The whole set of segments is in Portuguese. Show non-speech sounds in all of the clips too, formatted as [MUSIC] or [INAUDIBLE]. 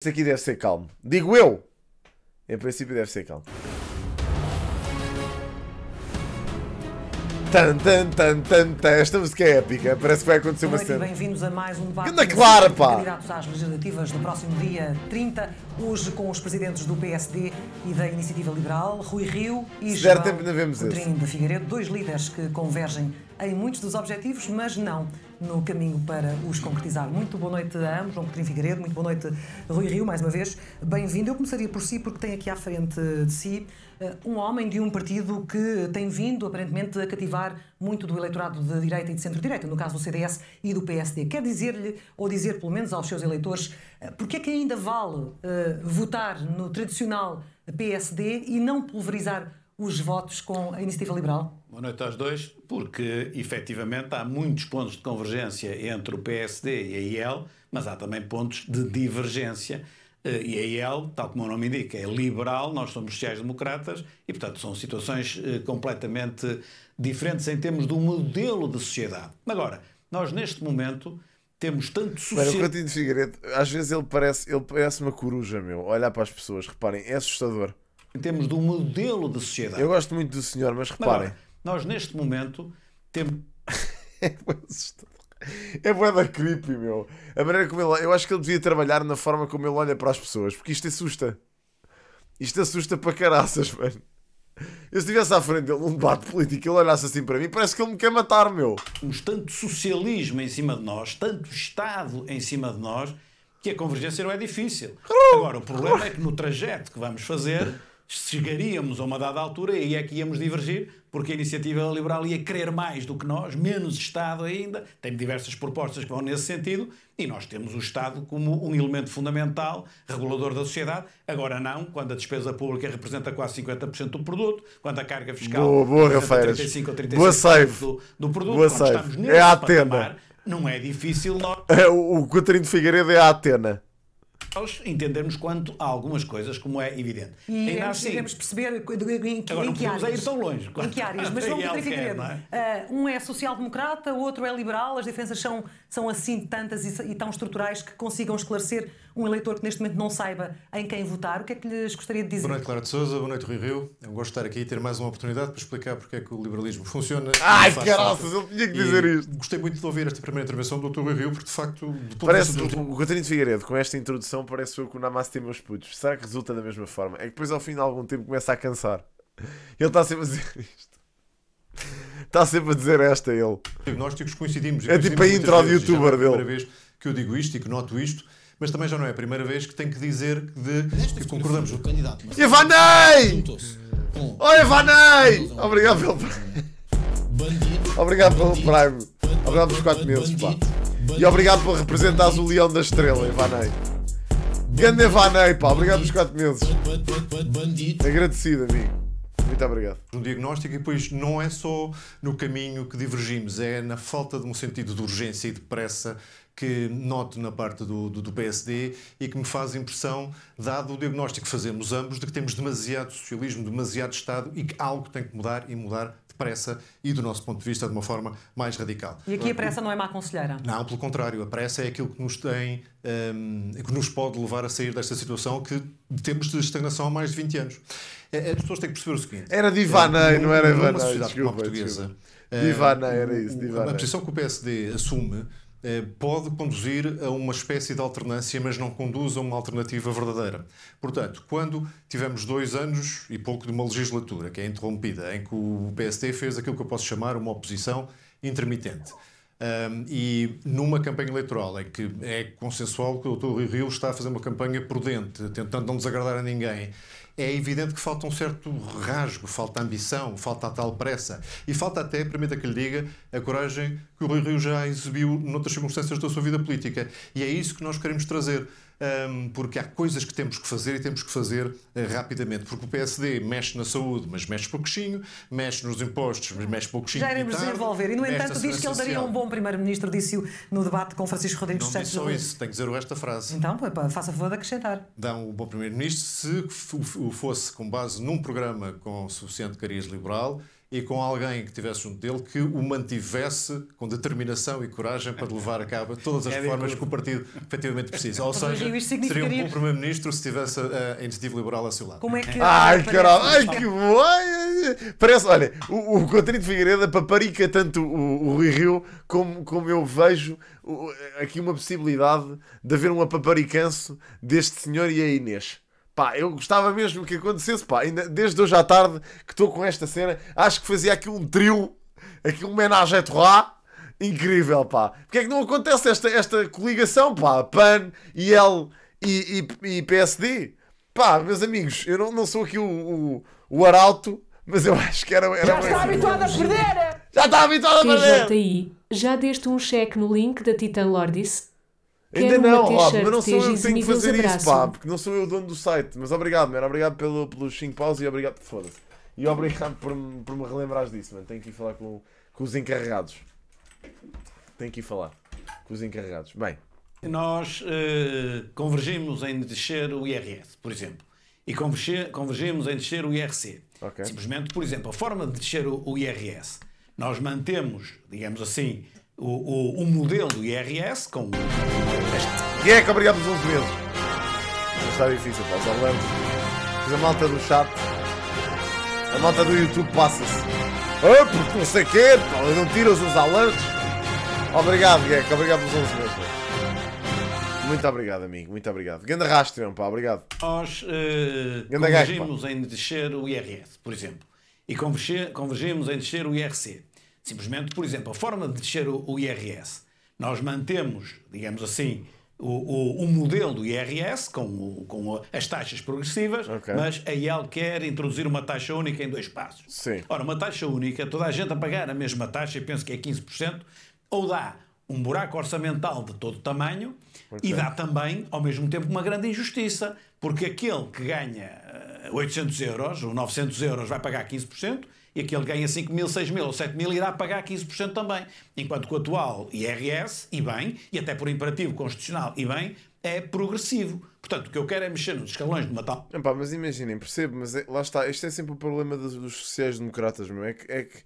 Isso aqui deve ser calmo. Digo eu. Em princípio deve ser calmo. Tan, tan, tan, tan, tan. Esta música é épica. Parece que vai acontecer uma cena. Bem-vindos a mais um debate Anda clara, pá. candidatos às legislativas do próximo dia 30. Hoje com os presidentes do PSD e da Iniciativa Liberal, Rui Rio e Se João tempo, da Figueiredo. Dois líderes que convergem em muitos dos objetivos, mas não no caminho para os concretizar. Muito boa noite a ambos, João Coutinho Figueiredo, muito boa noite Rui Rio, mais uma vez. Bem-vindo. Eu começaria por si, porque tem aqui à frente de si eh, um homem de um partido que tem vindo, aparentemente, a cativar muito do eleitorado de direita e de centro-direita, no caso do CDS e do PSD. Quer dizer-lhe, ou dizer pelo menos aos seus eleitores, eh, porque é que ainda vale uh, votar no tradicional PSD e não pulverizar os uhum. votos com a Iniciativa Liberal? Boa noite aos dois, porque efetivamente há muitos pontos de convergência entre o PSD e a IEL, mas há também pontos de divergência. Eh, e a IEL, tal como o nome indica, é liberal, nós somos sociais-democratas e, portanto, são situações eh, completamente diferentes em termos do modelo de sociedade. Agora, nós neste momento temos tanto sucesso. Olha, o de Figueiredo, às vezes ele parece, ele parece uma coruja, meu, olhar para as pessoas, reparem, é assustador em termos do modelo de sociedade. Eu gosto muito do senhor, mas reparem. nós neste momento temos. [LAUGHS] é é da creepy, meu. A maneira como ele. Eu acho que ele devia trabalhar na forma como ele olha para as pessoas, porque isto assusta. Isto assusta para caraças, mano. Eu se estivesse à frente dele num debate político ele olhasse assim para mim, parece que ele me quer matar, meu. Temos tanto socialismo em cima de nós, tanto Estado em cima de nós, que a convergência não é difícil. Agora, o problema é que no trajeto que vamos fazer chegaríamos a uma dada altura e é que íamos divergir, porque a iniciativa liberal ia querer mais do que nós, menos Estado ainda, tem diversas propostas que vão nesse sentido, e nós temos o Estado como um elemento fundamental, regulador da sociedade, agora não, quando a despesa pública representa quase 50% do produto, quando a carga fiscal boa, boa, representa 35 ou 36% do, do, produto, boa estamos nesse é patamar, não é difícil nós... [LAUGHS] É, o Catarino Figueiredo é a Atena nós entendermos quanto a algumas coisas, como é evidente. E é Ainda assim, queremos perceber em que, agora, em que áreas. ir tão longe. Em que áreas, mas [LAUGHS] é vamos ter É? Uh, um é social-democrata, o outro é liberal, as diferenças são, são assim tantas e, e, tão estruturais que consigam esclarecer um eleitor que neste momento não saiba em quem votar, o que é que lhes gostaria de dizer? Boa noite, Clara de Souza, boa noite, Rui Rio. Eu é gosto de estar aqui e ter mais uma oportunidade para explicar porque é que o liberalismo funciona. Ai, caralças, Eu tinha que dizer e isto. Gostei muito de ouvir esta primeira intervenção do Dr. Rui Rio, porque de facto. De parece do... o Catarino Figueiredo, com esta introdução, parece eu que o tem meus putos. Será que resulta da mesma forma? É que depois, ao fim de algum tempo, começa a cansar. Ele está sempre a dizer isto. Está sempre a dizer esta ele. Diagnósticos coincidimos. É tipo a intro do youtuber é dele. Primeira vez que eu digo isto e que noto isto mas também já não é a primeira vez que tenho que dizer que, de, que concordamos. O candidato, mas oi Oh, Obrigado pelo Prime. Obrigado pelo Prime. Obrigado pelos 4 meses, pá. E obrigado por representares o leão da estrela, Ivanei. Grande Ivanei, pá. Obrigado pelos 4 meses. Agradecido, amigo. Muito obrigado. Um diagnóstico e depois não é só no caminho que divergimos, é na falta de um sentido de urgência e de pressa que noto na parte do, do, do, PSD e que me faz impressão, dado o diagnóstico que fazemos ambos, de que temos demasiado socialismo, demasiado Estado e que algo tem que mudar e mudar depressa e, do nosso ponto de vista, de uma forma mais radical. E aqui a pressa não é má conselheira? Não, pelo contrário, a pressa é aquilo que nos tem, um, que nos pode levar a sair desta situação que temos de estagnação há mais de 20 anos. É, é, as pessoas têm que perceber o seguinte. Era Divanei, é, não era Ivanei. sociedade desculpa, a portuguesa. era isso. É, Divanei. A posição que o PSD assume eh, pode conduzir a uma espécie de alternância, mas não conduz a uma alternativa verdadeira. Portanto, quando tivemos dois anos e pouco de uma legislatura que é interrompida, em que o PST fez aquilo que eu posso chamar uma oposição intermitente. Um, e numa campanha eleitoral em que é consensual que o Dr. Rui Rio está a fazer uma campanha prudente, tentando não desagradar a ninguém, é evidente que falta um certo rasgo, falta ambição, falta a tal pressa e falta até, permita que lhe diga, a coragem que o Rui Rio já exibiu noutras circunstâncias da sua vida política. E é isso que nós queremos trazer porque há coisas que temos que fazer e temos que fazer eh, rapidamente. Porque o PSD mexe na saúde, mas mexe pouquinho, mexe nos impostos, mas mexe pouquinho. Já iremos desenvolver. E, no entanto, diz que ele daria um bom primeiro-ministro, disse-o no debate com Francisco Rodrigues Santos. Não só isso, tenho que dizer o resto da frase. Então, faça favor de acrescentar. Dá um bom primeiro-ministro se o fosse com base num programa com suficiente cariz liberal e com alguém que estivesse junto dele que o mantivesse com determinação e coragem para levar a cabo todas as é reformas que o partido efetivamente precisa. Ou seja, seria um bom primeiro-ministro se tivesse eh, a, iniciativa liberal a seu lado. Como é que. Ai, caralho! Ai, que boi! Parece, olha, o, o de Figueiredo paparica tanto o, o Rui Rio como, como eu vejo aqui uma possibilidade de haver um apaparicanço deste senhor e a Inês. Pá, eu gostava mesmo que acontecesse, pá. Ainda, desde hoje à tarde que estou com esta cena, acho que fazia aqui um trio, aqui um homenagem à Torrá. Incrível, pá. Porquê é que não acontece esta, esta coligação, pá? PAN, IL e, e, e PSD? Pá, meus amigos, eu não, não sou aqui o, o, o arauto, mas eu acho que era... era Já está assim. habituado a perder! Já está habituado a perder! já deste um cheque no link da Titan Lordis? Ainda não, ó, mas não sou eu que tenho que fazer isso, pá, porque não sou eu o dono do site. Mas obrigado, mano, obrigado pelo, pelos 5 paus e obrigado, foda-se. E obrigado por, por me relembrares disso, mano. Tenho que ir falar com, com os encarregados. Tenho que ir falar com os encarregados. Bem. Nós uh, convergimos em descer o IRS, por exemplo. E convergimos em descer o IRC. Okay. Simplesmente, por exemplo, a forma de descer o IRS. Nós mantemos, digamos assim, o, o, o modelo IRS com. E é que obrigado pelos 11 meses. está difícil, Paulo, só Mas a malta do chat, a malta do YouTube passa-se. Oh, porque não sei quê, Paulo, não tiras os alertas. Obrigado, Gek, obrigado pelos 11 meses. Muito obrigado, amigo, muito obrigado. Ganda não pá, obrigado. Nós uh, eh, convergimos em descer o IRS, por exemplo, e convergimos em descer o IRC. Simplesmente, por exemplo, a forma de descer o, IRS. Nós mantemos, digamos assim, o, o, o modelo do IRS com, com as taxas progressivas, okay. mas a IEL quer introduzir uma taxa única em dois passos. Sim. Ora, uma taxa única, toda a gente a pagar a mesma taxa, e penso que é 15%, ou dá um buraco orçamental de todo tamanho e dá também, ao mesmo tempo, uma grande injustiça, porque aquele que ganha 800 eh, euros ou 900 euros vai pagar 15%, e aquele ganha 5 mil, 6 mil ou 7 mil irá pagar 15% também. Enquanto que o atual IRS, e bem, e até por imperativo constitucional, e bem, é progressivo. Portanto, o que eu quero é mexer nos escalões de uma tal. Epá, mas imaginem, percebo, mas é, lá está, este é sempre o problema dos, dos sociais-democratas, meu. É que, é que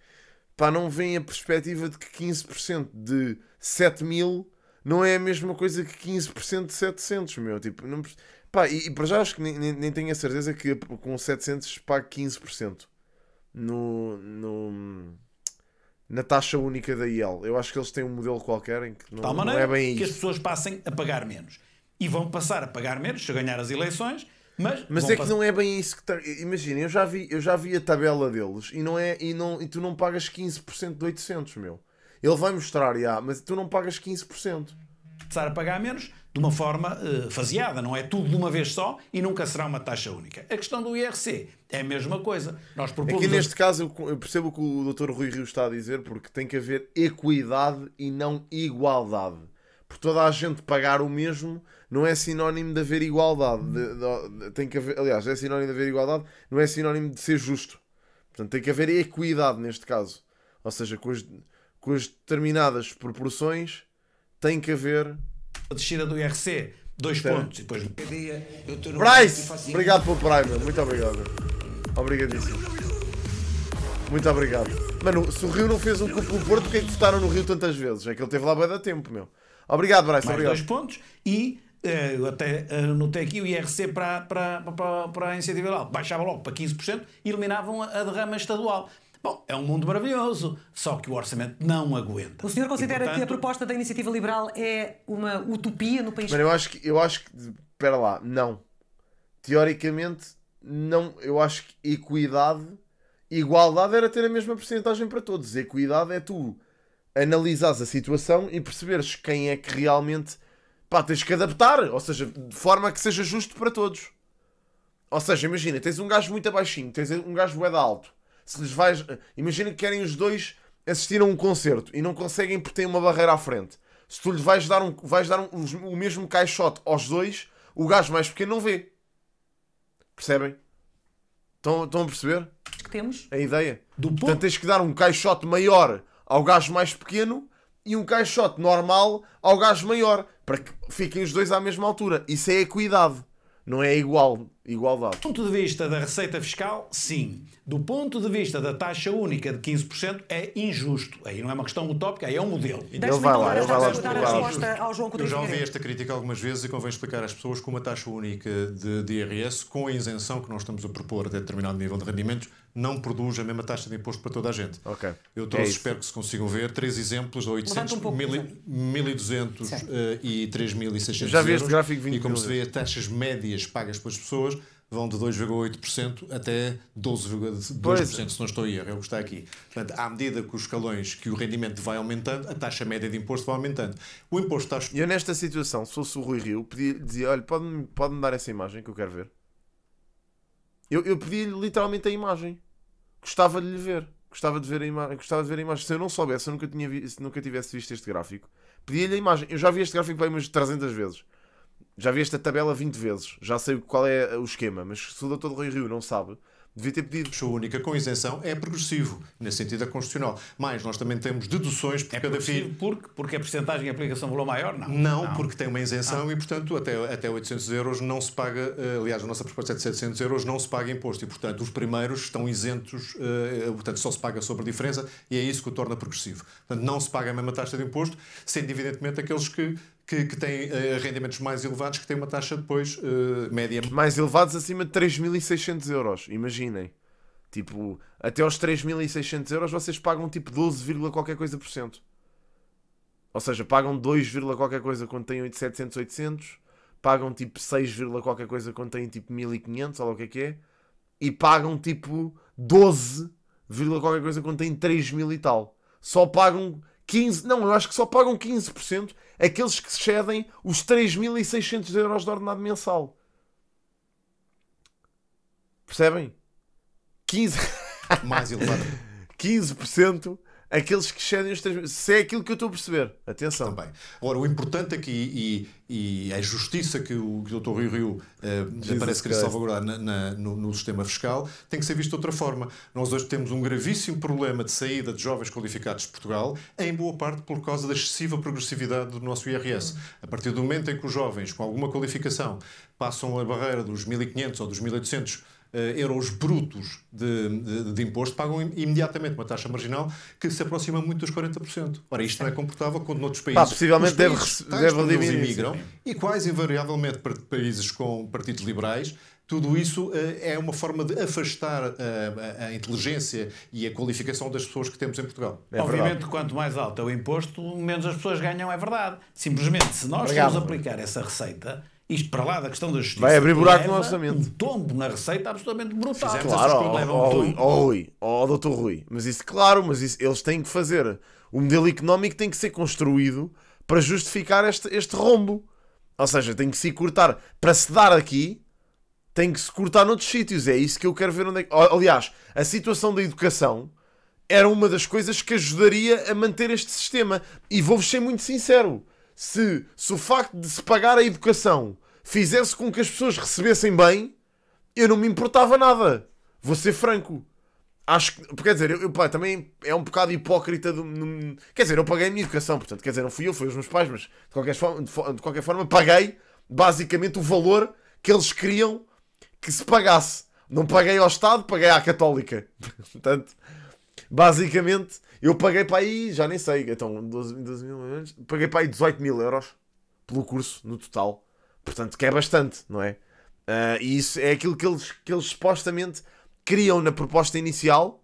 pá, não vem a perspectiva de que 15% de 7 mil não é a mesma coisa que 15% de 700, meu. Tipo, não, pá, e, e para já acho que nem, nem, nem tenho a certeza que com 700 pague 15% no, no na taxa única da IEL. Eu acho que eles têm um modelo qualquer em que não, Tal maneira não é bem que as pessoas passem a pagar menos. E vão passar a pagar menos se ganhar as eleições, mas, mas é que não é bem isso que. Tá... Imagina, eu já, vi, eu já vi a tabela deles e, não é, e, não, e tu não pagas 15% de 800, meu. Ele vai mostrar, já, mas tu não pagas 15% começar a pagar menos de uma forma uh, faseada, não é tudo de uma vez só e nunca será uma taxa única. A questão do IRC é a mesma coisa. Nós propomos... Aqui neste caso eu percebo o que o Dr. Rui Rio está a dizer, porque tem que haver equidade e não igualdade. Por toda a gente pagar o mesmo não é sinónimo de haver igualdade. De, de, de, tem que haver, aliás, é sinónimo de haver igualdade, não é sinónimo de ser justo. Portanto, tem que haver equidade neste caso. Ou seja, com as, com as determinadas proporções tem que haver. A descida do IRC, dois Sim. pontos. E depois. Price! Obrigado pelo Prime, muito obrigado. Obrigadíssimo. Muito obrigado. Mano, se o Rio não fez um cupo pelo Porto, porque é que votaram no Rio tantas vezes? É que ele teve lá bem da tempo, meu. Obrigado, Bryce. Mais obrigado. dois pontos e eh, eu até eh, anotei aqui o IRC para, para, para, para a iniciativa Baixava logo para 15% e eliminavam a derrama estadual. Bom, é um mundo maravilhoso, só que o orçamento não aguenta. O senhor considera portanto... que a proposta da iniciativa liberal é uma utopia no país? Mas eu acho que, eu acho que, espera lá, não. Teoricamente, não, eu acho que equidade, igualdade era ter a mesma porcentagem para todos. Equidade é tu analisares a situação e perceberes quem é que realmente pá, tens que adaptar, ou seja, de forma que seja justo para todos. Ou seja, imagina, tens um gajo muito baixinho, tens um gajo bué alto. Se lhes vais. Eh, imagina que querem os dois assistir a um concerto e não conseguem porque têm uma barreira à frente. Se tu lhes vais dar, um, vais dar um, o mesmo caixote aos dois, o gajo mais pequeno não vê. Percebem? Estão, estão a perceber? Que temos. A ideia. Do Portanto, tens que dar um caixote maior ao gajo mais pequeno e um caixote normal ao gajo maior, para que fiquem os dois à mesma altura. Isso é equidade, não é igual. Igualdade. Do ponto de vista da receita fiscal, sim. Do ponto de vista da taxa única de 15%, é injusto. Aí não é uma questão utópica, aí é um modelo. Ele vai lá, ele então vai lá A resposta ao João Eu já ouvi esta crítica algumas vezes e convém explicar às pessoas como a taxa única de, DRS IRS, com a isenção que nós estamos a propor a de determinado nível de rendimentos, não produz a mesma taxa de imposto para toda a gente. Eu é trouxe, é espero que se consigam ver, três exemplos, 800, um pouco, 1.200 uh, e 3.600 eh, Já vi este gráfico 20 E como se né? vê, as taxas médias pagas pelas pessoas vão de 2,8% até 12,2%, se não estou a erro, é o que está aqui. Portanto, à medida que os escalões, que o rendimento vai aumentando, a taxa média de imposto vai aumentando. O imposto Está... E eu nesta situação, se fosse o Rui Rio, pedia, dizia, olha, pode-me pode dar essa imagem que eu quero ver. Eu, eu pedi-lhe literalmente a imagem. Gostava de lhe ver. Gostava de ver a imagem. Gostava de ver a imagem. Se eu não soubesse, eu nunca, tinha vi... se nunca tivesse visto este gráfico, pedia-lhe a imagem. Eu já vi este gráfico bem umas 300 vezes já vi esta tabela 20 vezes, já sei qual é o esquema, mas se o doutor Rui Rio não sabe, devia ter pedido. Sua única com isenção é progressivo, nesse sentido é constitucional. Mas nós também temos deduções por é cada filho. Porque, porque a porcentagem de aplicação valor maior? Não. não. Não, porque tem uma isenção ah. e, portanto, até, até 800 euros não se paga, eh, aliás, a nossa proposta é de 700 euros, não se paga imposto e, portanto, os primeiros estão isentos, eh, eh, portanto, só se paga sobre a diferença e é isso que o torna progressivo. Portanto, não se paga a mesma taxa de imposto, sendo, evidentemente, aqueles que que, que têm uh, eh, rendimentos mais elevados, que têm uma taxa depois uh, média. Mais elevados acima de 3.600 euros, imaginem. Tipo, até aos 3.600 euros vocês pagam tipo 12, qualquer coisa por cento. Ou seja, pagam 2, qualquer coisa quando têm 700, 800. Pagam tipo 6, qualquer coisa quando têm tipo 1.500, olha o que é que é. E pagam tipo 12, qualquer coisa quando têm 3.000 e tal. Só pagam 15, não, eu acho que só pagam 15% aqueles que cedem os 3.600 euros de ordenado mensal. Percebem? 15... [LAUGHS] Mais elevado. 15% aqueles que cedem os 3 Se é aquilo que eu estou a perceber. Atenção. Também. Agora, o importante aqui é e, e a é justiça que o, que o Dr. Rui Rio uh, eh, parece querer salvaguardar na, na, no, no, sistema fiscal tem que ser visto de outra forma. Nós hoje temos um gravíssimo problema de saída de jovens qualificados de Portugal, em boa parte por causa da excessiva progressividade do nosso IRS. A partir do momento em que os jovens com alguma qualificação passam a barreira dos 1.500 ou dos 1.800 eh, euros brutos de, de, de, imposto, pagam imediatamente uma taxa marginal que se aproxima muito dos 40%. Ora, isto não é comportável quando noutros países. Pá, possivelmente deve, deve diminuir. imigram e quase invariavelmente para países com partidos liberais. Tudo isso uh, é uma forma de afastar uh, a, a, inteligência e a qualificação das pessoas que temos em Portugal. É Obviamente, verdade. quanto mais alto é o imposto, menos as pessoas ganham, é verdade. Simplesmente, se nós Obrigado. formos aplicar essa receita, isto para lá da questão da justiça. Vai abrir buraco no orçamento. Um tombo na receita absolutamente brutal. Fizemos claro, ó Rui, ó doutor Rui. Mas isso, claro, mas isso eles têm que fazer. O modelo económico tem que ser construído para justificar este, este rombo. Ou seja, tem que se cortar. Para se dar aqui, tem que se cortar noutros sítios. É isso que eu quero ver onde é que... Aliás, a situação da educação era uma das coisas que ajudaria a manter este sistema. E vou-vos ser muito sincero. Se, se o facto de se pagar a educação fizesse com que as pessoas recebessem bem, eu não me importava nada. Vou ser franco. Acho que, quer dizer, eu, eu pá, também é um bocado hipócrita. Do, quer dizer, eu paguei a minha educação, portanto, quer dizer, não fui eu, foi os meus pais, mas de qualquer forma, de, de qualquer forma paguei basicamente o valor que eles queriam que se pagasse. Não paguei ao Estado, paguei à Católica. [LAUGHS] portanto, basicamente, eu paguei para aí, já nem sei, então, 12, 12 mil, paguei para aí 18 mil euros pelo curso no total. Portanto, quer é bastante, não é? Uh, e isso é aquilo que eles, que eles supostamente criam na proposta inicial.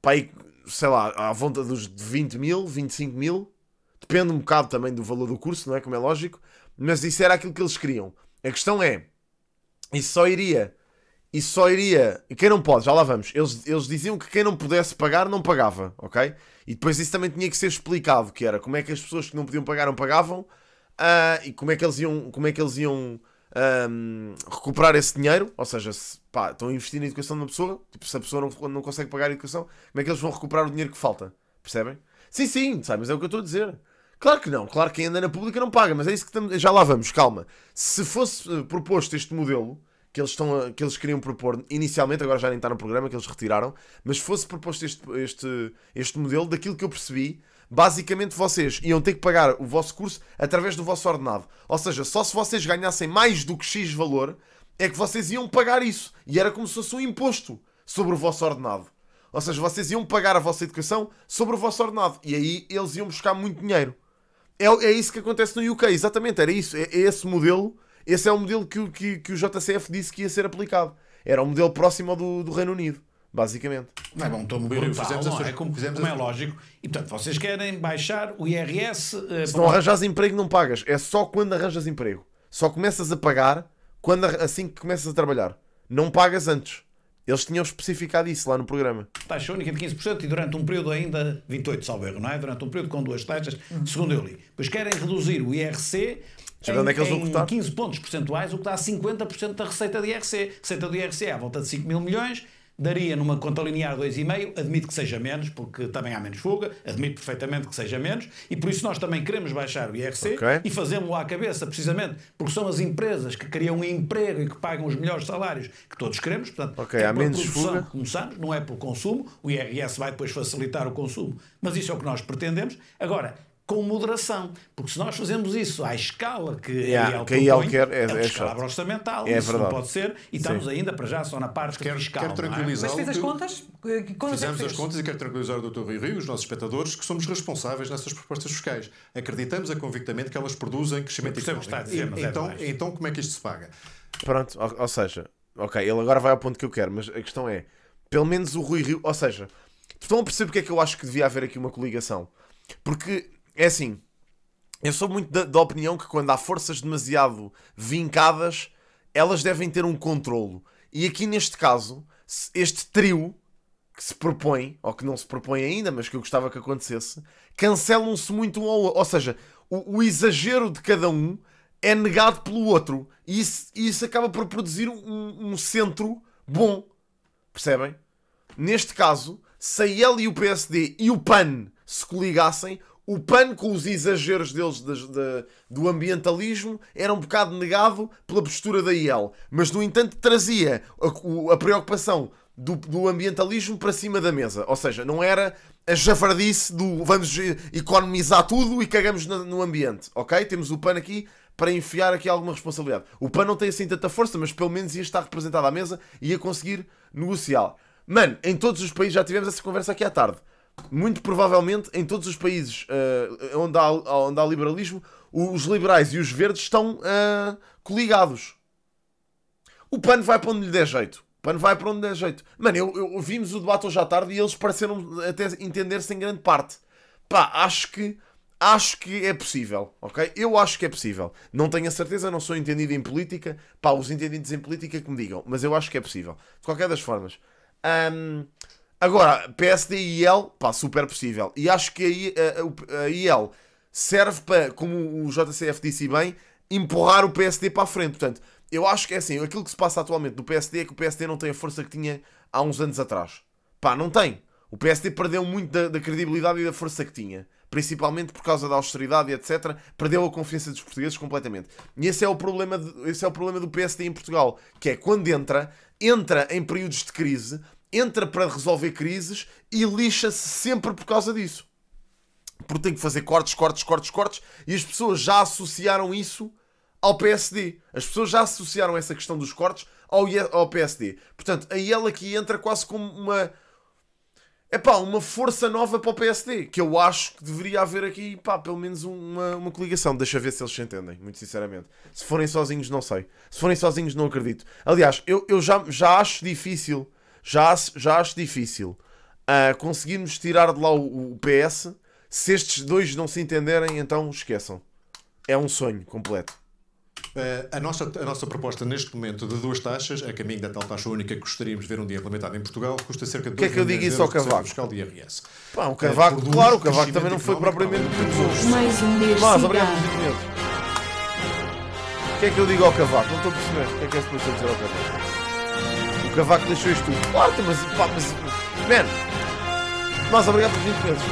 Para aí, sei lá, à volta dos 20 mil, 25 mil. Depende um bocado também do valor do curso, não é? Como é lógico. Mas isso era aquilo que eles queriam. A questão é, isso só iria... Isso só iria... Quem não pode, já lá vamos. Eles, eles diziam que quem não pudesse pagar, não pagava, ok? E depois isso também tinha que ser explicado, que era como é que as pessoas que não podiam pagar, não pagavam Uh, e como é que eles iam, como é que eles iam recuperar esse dinheiro? Ou seja, se, pá, estão a investir na educação de uma pessoa, tipo, se a pessoa não, não consegue pagar a educação, como é que eles vão recuperar o dinheiro que falta? Percebem? Sim, sim, sabe, mas é o que eu estou a dizer. Claro que não, claro que quem anda na pública não paga, mas é isso que estamos. já lá vamos, calma. Se fosse eh, proposto este modelo que eles, estão a... que eles queriam propor inicialmente, agora já nem está no programa, que eles retiraram, mas fosse proposto este, este, este modelo, daquilo que eu percebi, basicamente vocês iam ter que pagar o vosso curso através do vosso ordenado. Ou seja, só se vocês ganhassem mais do que X valor, é que vocês iam pagar isso. E era como se fosse um imposto sobre o vosso ordenado. Ou seja, vocês iam pagar a vossa educação sobre o vosso ordenado. E aí eles iam buscar muito dinheiro. É, é isso que acontece no UK, exatamente. Era isso. É, é esse modelo. Esse é o modelo que, que, que, o JCF disse que ia ser aplicado. Era um modelo próximo ao do, do Reino Unido. Basicamente. Não é bom, estou brutal, é? fizemos não é? Como, fizemos como é lógico. E portanto, vocês querem baixar o IRS. Uh, eh, Se não arranjas emprego, não pagas. É só quando arranjas emprego. Só começas a pagar quando, assim que começas a trabalhar. Não pagas antes. Eles tinham especificado isso lá no programa. Taxa única de 15% e durante um período ainda 28, salvo erro, não é? Durante um período com duas taxas, uhum. segundo eu li. Pois querem reduzir o IRC em, é que eles vão 15 pontos percentuais, o que dá 50% da receita do IRC. Receita do IRC é à volta de 5 mil milhões daria numa conta linear 2,5, admito que seja menos, porque também há menos fuga, admito perfeitamente que seja menos, e por isso nós também queremos baixar o IRC okay. e fazê lo à cabeça, precisamente porque são as empresas que criam um emprego e que pagam os melhores salários que todos queremos, portanto, okay, é há menos produção fuga. que começamos, não é pelo consumo, o IRS vai depois facilitar o consumo, mas isso é o que nós pretendemos. Agora, com moderação. Porque se nós fazemos isso à escala que yeah, a que quer, é, é, é escalabro orçamental, é isso verdade. não pode ser, e estamos Sim. ainda para já só na parte quer fiscal. Quero é? tranquilizar é? Mas fez as contas? contas fizemos as contas e quero tranquilizar o Dr. Rui Rio e os nossos espectadores que somos responsáveis nessas propostas fiscais. Acreditamos convictamente que elas produzem crescimento é económico. Então, então como é que isto se paga? Pronto, ou, ou seja, ok, ele agora vai ao ponto que eu quero, mas a questão é, pelo menos o Rui Rio, ou seja, estão a perceber porque é que eu acho que devia haver aqui uma coligação? Porque é assim, eu sou muito da, da opinião que quando há forças demasiado vincadas, elas devem ter um controlo. E aqui neste caso, este trio que se propõe, ou que não se propõe ainda, mas que eu gostava que acontecesse, cancelam-se muito um ao outro. Ou seja, o, o, exagero de cada um é negado pelo outro. E isso, isso acaba por produzir um, um centro bom. Percebem? Neste caso, se a ele e o PSD e o PAN se coligassem, o PAN, com os exageros deles de, de, do ambientalismo, era um bocado negado pela postura da IEL. Mas, no entanto, trazia a, a preocupação do, do, ambientalismo para cima da mesa. Ou seja, não era a javardice do vamos economizar tudo e cagamos no, no ambiente. Ok? Temos o PAN aqui para enfiar aqui alguma responsabilidade. O PAN não tem assim tanta força, mas pelo menos ia estar representado à mesa e ia conseguir negociar. Mano, em todos os países já tivemos essa conversa aqui à tarde muito provavelmente em todos os países uh, onde, há, onde há liberalismo, os liberais e os verdes estão uh, coligados. O PAN vai para onde lhe der jeito. O PAN vai para onde lhe der jeito. Mano, eu, eu vimos o debate hoje à tarde e eles pareceram até entender-se em grande parte. Pá, acho que acho que é possível, ok? Eu acho que é possível. Não tenho a certeza, não sou entendido em política. Pá, os entendidos em política que me digam, mas eu acho que é possível. De qualquer das formas. Um, Agora, PSD e IL, pá, super possível. E acho que a, a, a IL serve para, como o JCF disse bem, empurrar o PSD para a frente. Portanto, eu acho que é assim, aquilo que se passa atualmente do PSD é que o PSD não tem a força que tinha há uns anos atrás. Pá, não tem. O PSD perdeu muito da, da credibilidade e da força que tinha. Principalmente por causa da austeridade e etc. Perdeu a confiança dos portugueses completamente. E esse é o problema, de, esse é o problema do PSD em Portugal. Que é, quando entra, entra em períodos de crise entra para resolver crises e lixa-se sempre por causa disso. Porque tem que fazer cortes, cortes, cortes, cortes, e as pessoas já associaram isso ao PSD. As pessoas já associaram essa questão dos cortes ao, ao PSD. Portanto, aí ela aqui entra quase como uma. É pá, uma força nova para o PSD, que eu acho que deveria haver aqui, pá, pelo menos uma, uma coligação. Deixa ver se eles se entendem, muito sinceramente. Se forem sozinhos, não sei. Se forem sozinhos, não acredito. Aliás, eu, eu já, já acho difícil já acho, já acho difícil uh, ah, conseguirmos tirar de lá o, o, PS. Se estes dois não se entenderem, então esqueçam. É um sonho completo. Uh, a, nossa, a nossa proposta neste momento de duas taxas, a caminho da tal taxa única que gostaríamos de ver um dia implementada em Portugal, custa cerca de 2 milhões de euros. O que é que eu digo isso ao Cavaco? Pá, o ah, Cavaco, uh, claro, o Cavaco também não foi propriamente o que nos Mais um mês. Mas, obrigado, O que é que eu digo ao Cavaco? Não estou a perceber. O que é que é suposto dizer ao Cavaco? Cavaco deixou isto tudo. Claro, mas, pá, mas. Man, mas obrigado por 20 meses.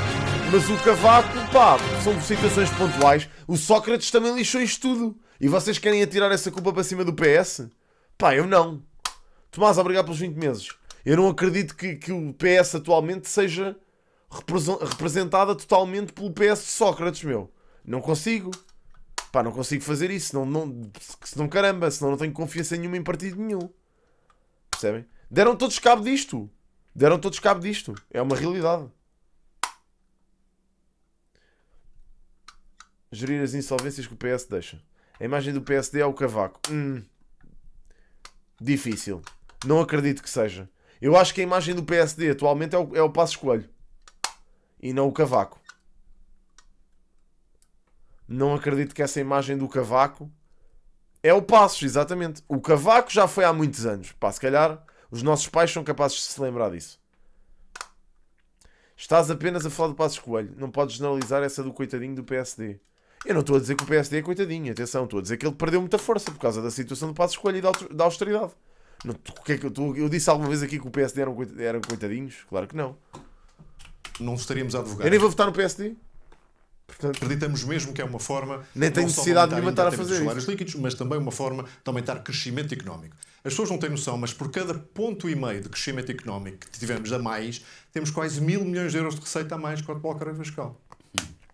Mas o Cavaco, pá, são situações pontuais. O Sócrates também lixou isto tudo. E vocês querem atirar essa culpa para cima do PS? Pá, eu não. Tomás, obrigado pelos 20 meses. Eu não acredito que, que o PS atualmente seja representada totalmente pelo PS de Sócrates, meu. Não consigo. Pá, não consigo fazer isso. Não, não, senão caramba, senão não tenho confiança nenhuma em partido nenhum. Percebem? Deram todos cabo disto. Deram todos cabo disto. É uma realidade. Gerir as insolvências que o PS deixa. A imagem do PSD é o cavaco. Hum. Difícil. Não acredito que seja. Eu acho que a imagem do PSD atualmente é o, é o Passo Coelho. E não o cavaco. Não acredito que essa imagem do cavaco é o Passos, exatamente. O Cavaco já foi há muitos anos. Pá, se calhar os nossos pais são capazes de se lembrar disso. Estás apenas a falar do Passos Coelho. Não podes generalizar essa do coitadinho do PSD. Eu não estou a dizer que o PSD é coitadinho, atenção, estou a dizer que ele perdeu muita força por causa da situação do Passos Coelho e da austeridade. Não, tu, que é que, tu, eu disse alguma vez aqui que o PSD eram, coitadinhos? Claro que não. Não estaríamos a advogar. Eu nem vou votar no PSD. Portanto, Acreditamos mesmo que é uma forma. Nem tem necessidade de estar a fazer isso. salários líquidos, mas também uma forma de aumentar crescimento económico. As pessoas não têm noção, mas por cada ponto e meio de crescimento económico que tivemos a mais, temos quase mil milhões de euros de receita a mais com a atual fiscal.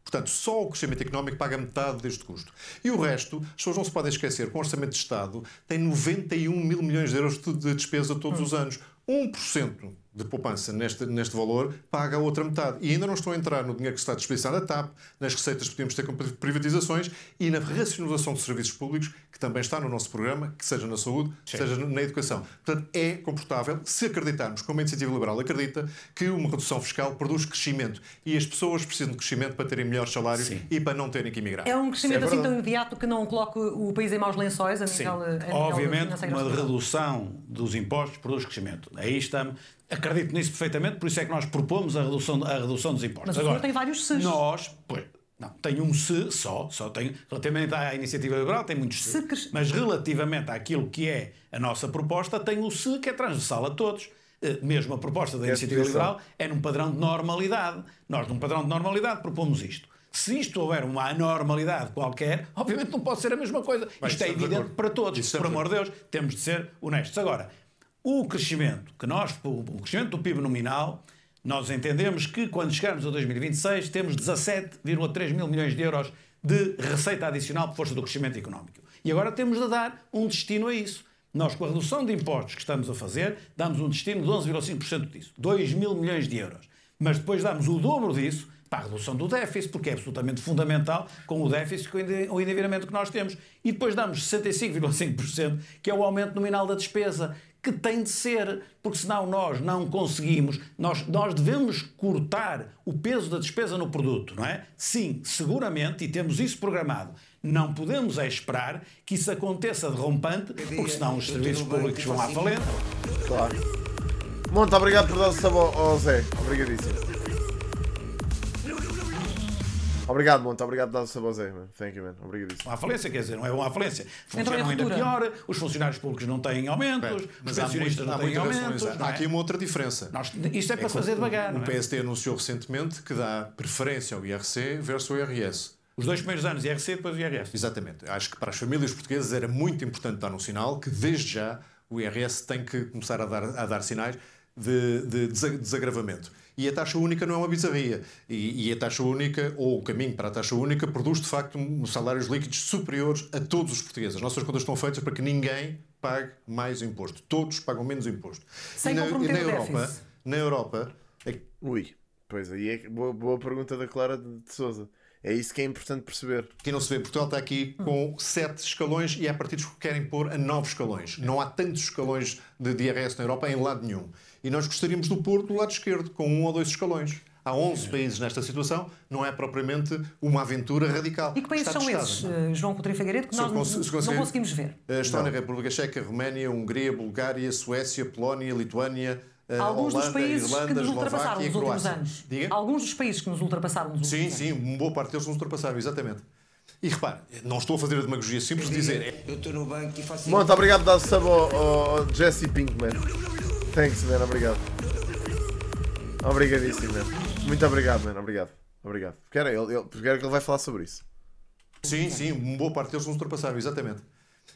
Portanto, só o crescimento económico paga metade deste custo. E o resto, as pessoas não se podem esquecer, que o Orçamento de Estado tem 91 mil milhões de euros de despesa todos os anos. 1% de poupança neste, neste valor, paga a outra metade. E ainda não estou a entrar no dinheiro que está desperdiçado a TAP, nas receitas que podemos ter com privatizações e na racionalização de serviços públicos, que também está no nosso programa, que seja na saúde, Sim. seja na educação. Portanto, é comportável se acreditarmos, como a Iniciativa Liberal acredita, que uma redução fiscal produz crescimento. E as pessoas precisam de crescimento para terem melhores salários Sim. e para não terem que emigrar. É um crescimento é assim tão imediato que não coloca o país em maus lençóis a nível... Sim. A nível Obviamente, uma redução dos impostos produz crescimento. Aí estamos Acredito nisso perfeitamente, por isso é que nós propomos a redução, a redução dos impostos. Mas o Agora, tem vários se. Nós, pois, não, tem um se só, só tem, relativamente à iniciativa liberal tem muitos se, se mas relativamente àquilo que é a nossa proposta tem o se que é transversal a todos. Eh, mesmo a proposta da é iniciativa liberal é num padrão de normalidade. Nós, num padrão de normalidade, propomos isto. Se isto houver uma anormalidade qualquer, obviamente não pode ser a mesma coisa. Bem, isto é evidente para todos. Por amor de Deus, temos de ser honestos. Agora, o crescimento que nós, o crescimento do PIB nominal, nós entendemos que quando chegarmos a 2026 temos 17,3 mil milhões de euros de receita adicional por força do crescimento económico. E agora temos de dar um destino a isso. Nós, com a redução de impostos que estamos a fazer, damos um destino de 11,5% disso, 2 mil milhões de euros. Mas depois damos o dobro disso para a redução do déficit, porque é absolutamente fundamental com o déficit com o endividamento que nós temos. E depois damos 65,5%, que é o aumento nominal da despesa, que tem de ser, porque senão nós não conseguimos, nós, nós devemos cortar o peso da despesa no produto, não é? Sim, seguramente, e temos isso programado. Não podemos é esperar que isso aconteça de rompante, porque senão os serviços públicos vão à assim. falência. Claro. Muito obrigado por dar o sabor, oh, Zé. Obrigadíssimo. Obrigado, muito Obrigado por dar o seu mano. Thank you, man. Obrigadíssimo. Há falência, quer dizer, não é bom falência. Funcionam é ainda pior, os funcionários públicos não têm aumentos, os pensionistas não têm aumentos. Há aqui uma outra diferença. Nós, isto é, é para fazer devagar. O é? PST anunciou recentemente que dá preferência ao IRC versus ao IRS. Os dois primeiros anos, IRC, depois IRS. Exatamente. Acho que para as famílias portuguesas era muito importante dar um sinal que, desde já, o IRS tem que começar a dar, a dar sinais de, de desagravamento e a taxa única não é uma bizarria. E, e, a taxa única, ou o caminho para a taxa única, produz de facto salários líquidos superiores a todos os portugueses. As nossas contas estão feitas para que ninguém pague mais imposto. Todos pagam menos imposto. Sem e na, comprometer na Europa, na Europa. É... Ui, pois aí é boa, boa pergunta da Clara de Souza. É isso que é importante perceber. Quem não se vê, Portugal está aqui com sete escalões e há partidos que querem pôr a nove escalões. Não há tantos escalões de IRS na Europa em lado nenhum. E nós gostaríamos do Porto do lado esquerdo, com um ou dois escalões. Há 11 países nesta situação, não é propriamente uma aventura radical. E que países são esses, é? eh, João Coutinho Figueiredo, que se nós cons não conseguimos ver? Eh, Estónia, República Checa, Roménia, Hungria, Bulgária, Suécia, Polónia, Lituânia, eh, alguns Holanda, dos países Irlanda, que nos ultrapassaram nos últimos anos. Diga? Alguns dos países que nos ultrapassaram nos últimos sim, anos. Sim, sim, uma boa parte deles nos ultrapassaram, exatamente. E repare, não estou a fazer a demagogia simples de dizer. É eu estou no banco e faço. Muito obrigado, dá-se ao, ao Jesse Pinkman. Thanks, man. Obrigado. Obrigadíssimo, man. Muito obrigado, man. Obrigado. Obrigado. Porque era, ele, ele, porque era que ele vai falar sobre isso. Sim, sim. Uma boa parte deles nos ultrapassaram, exatamente.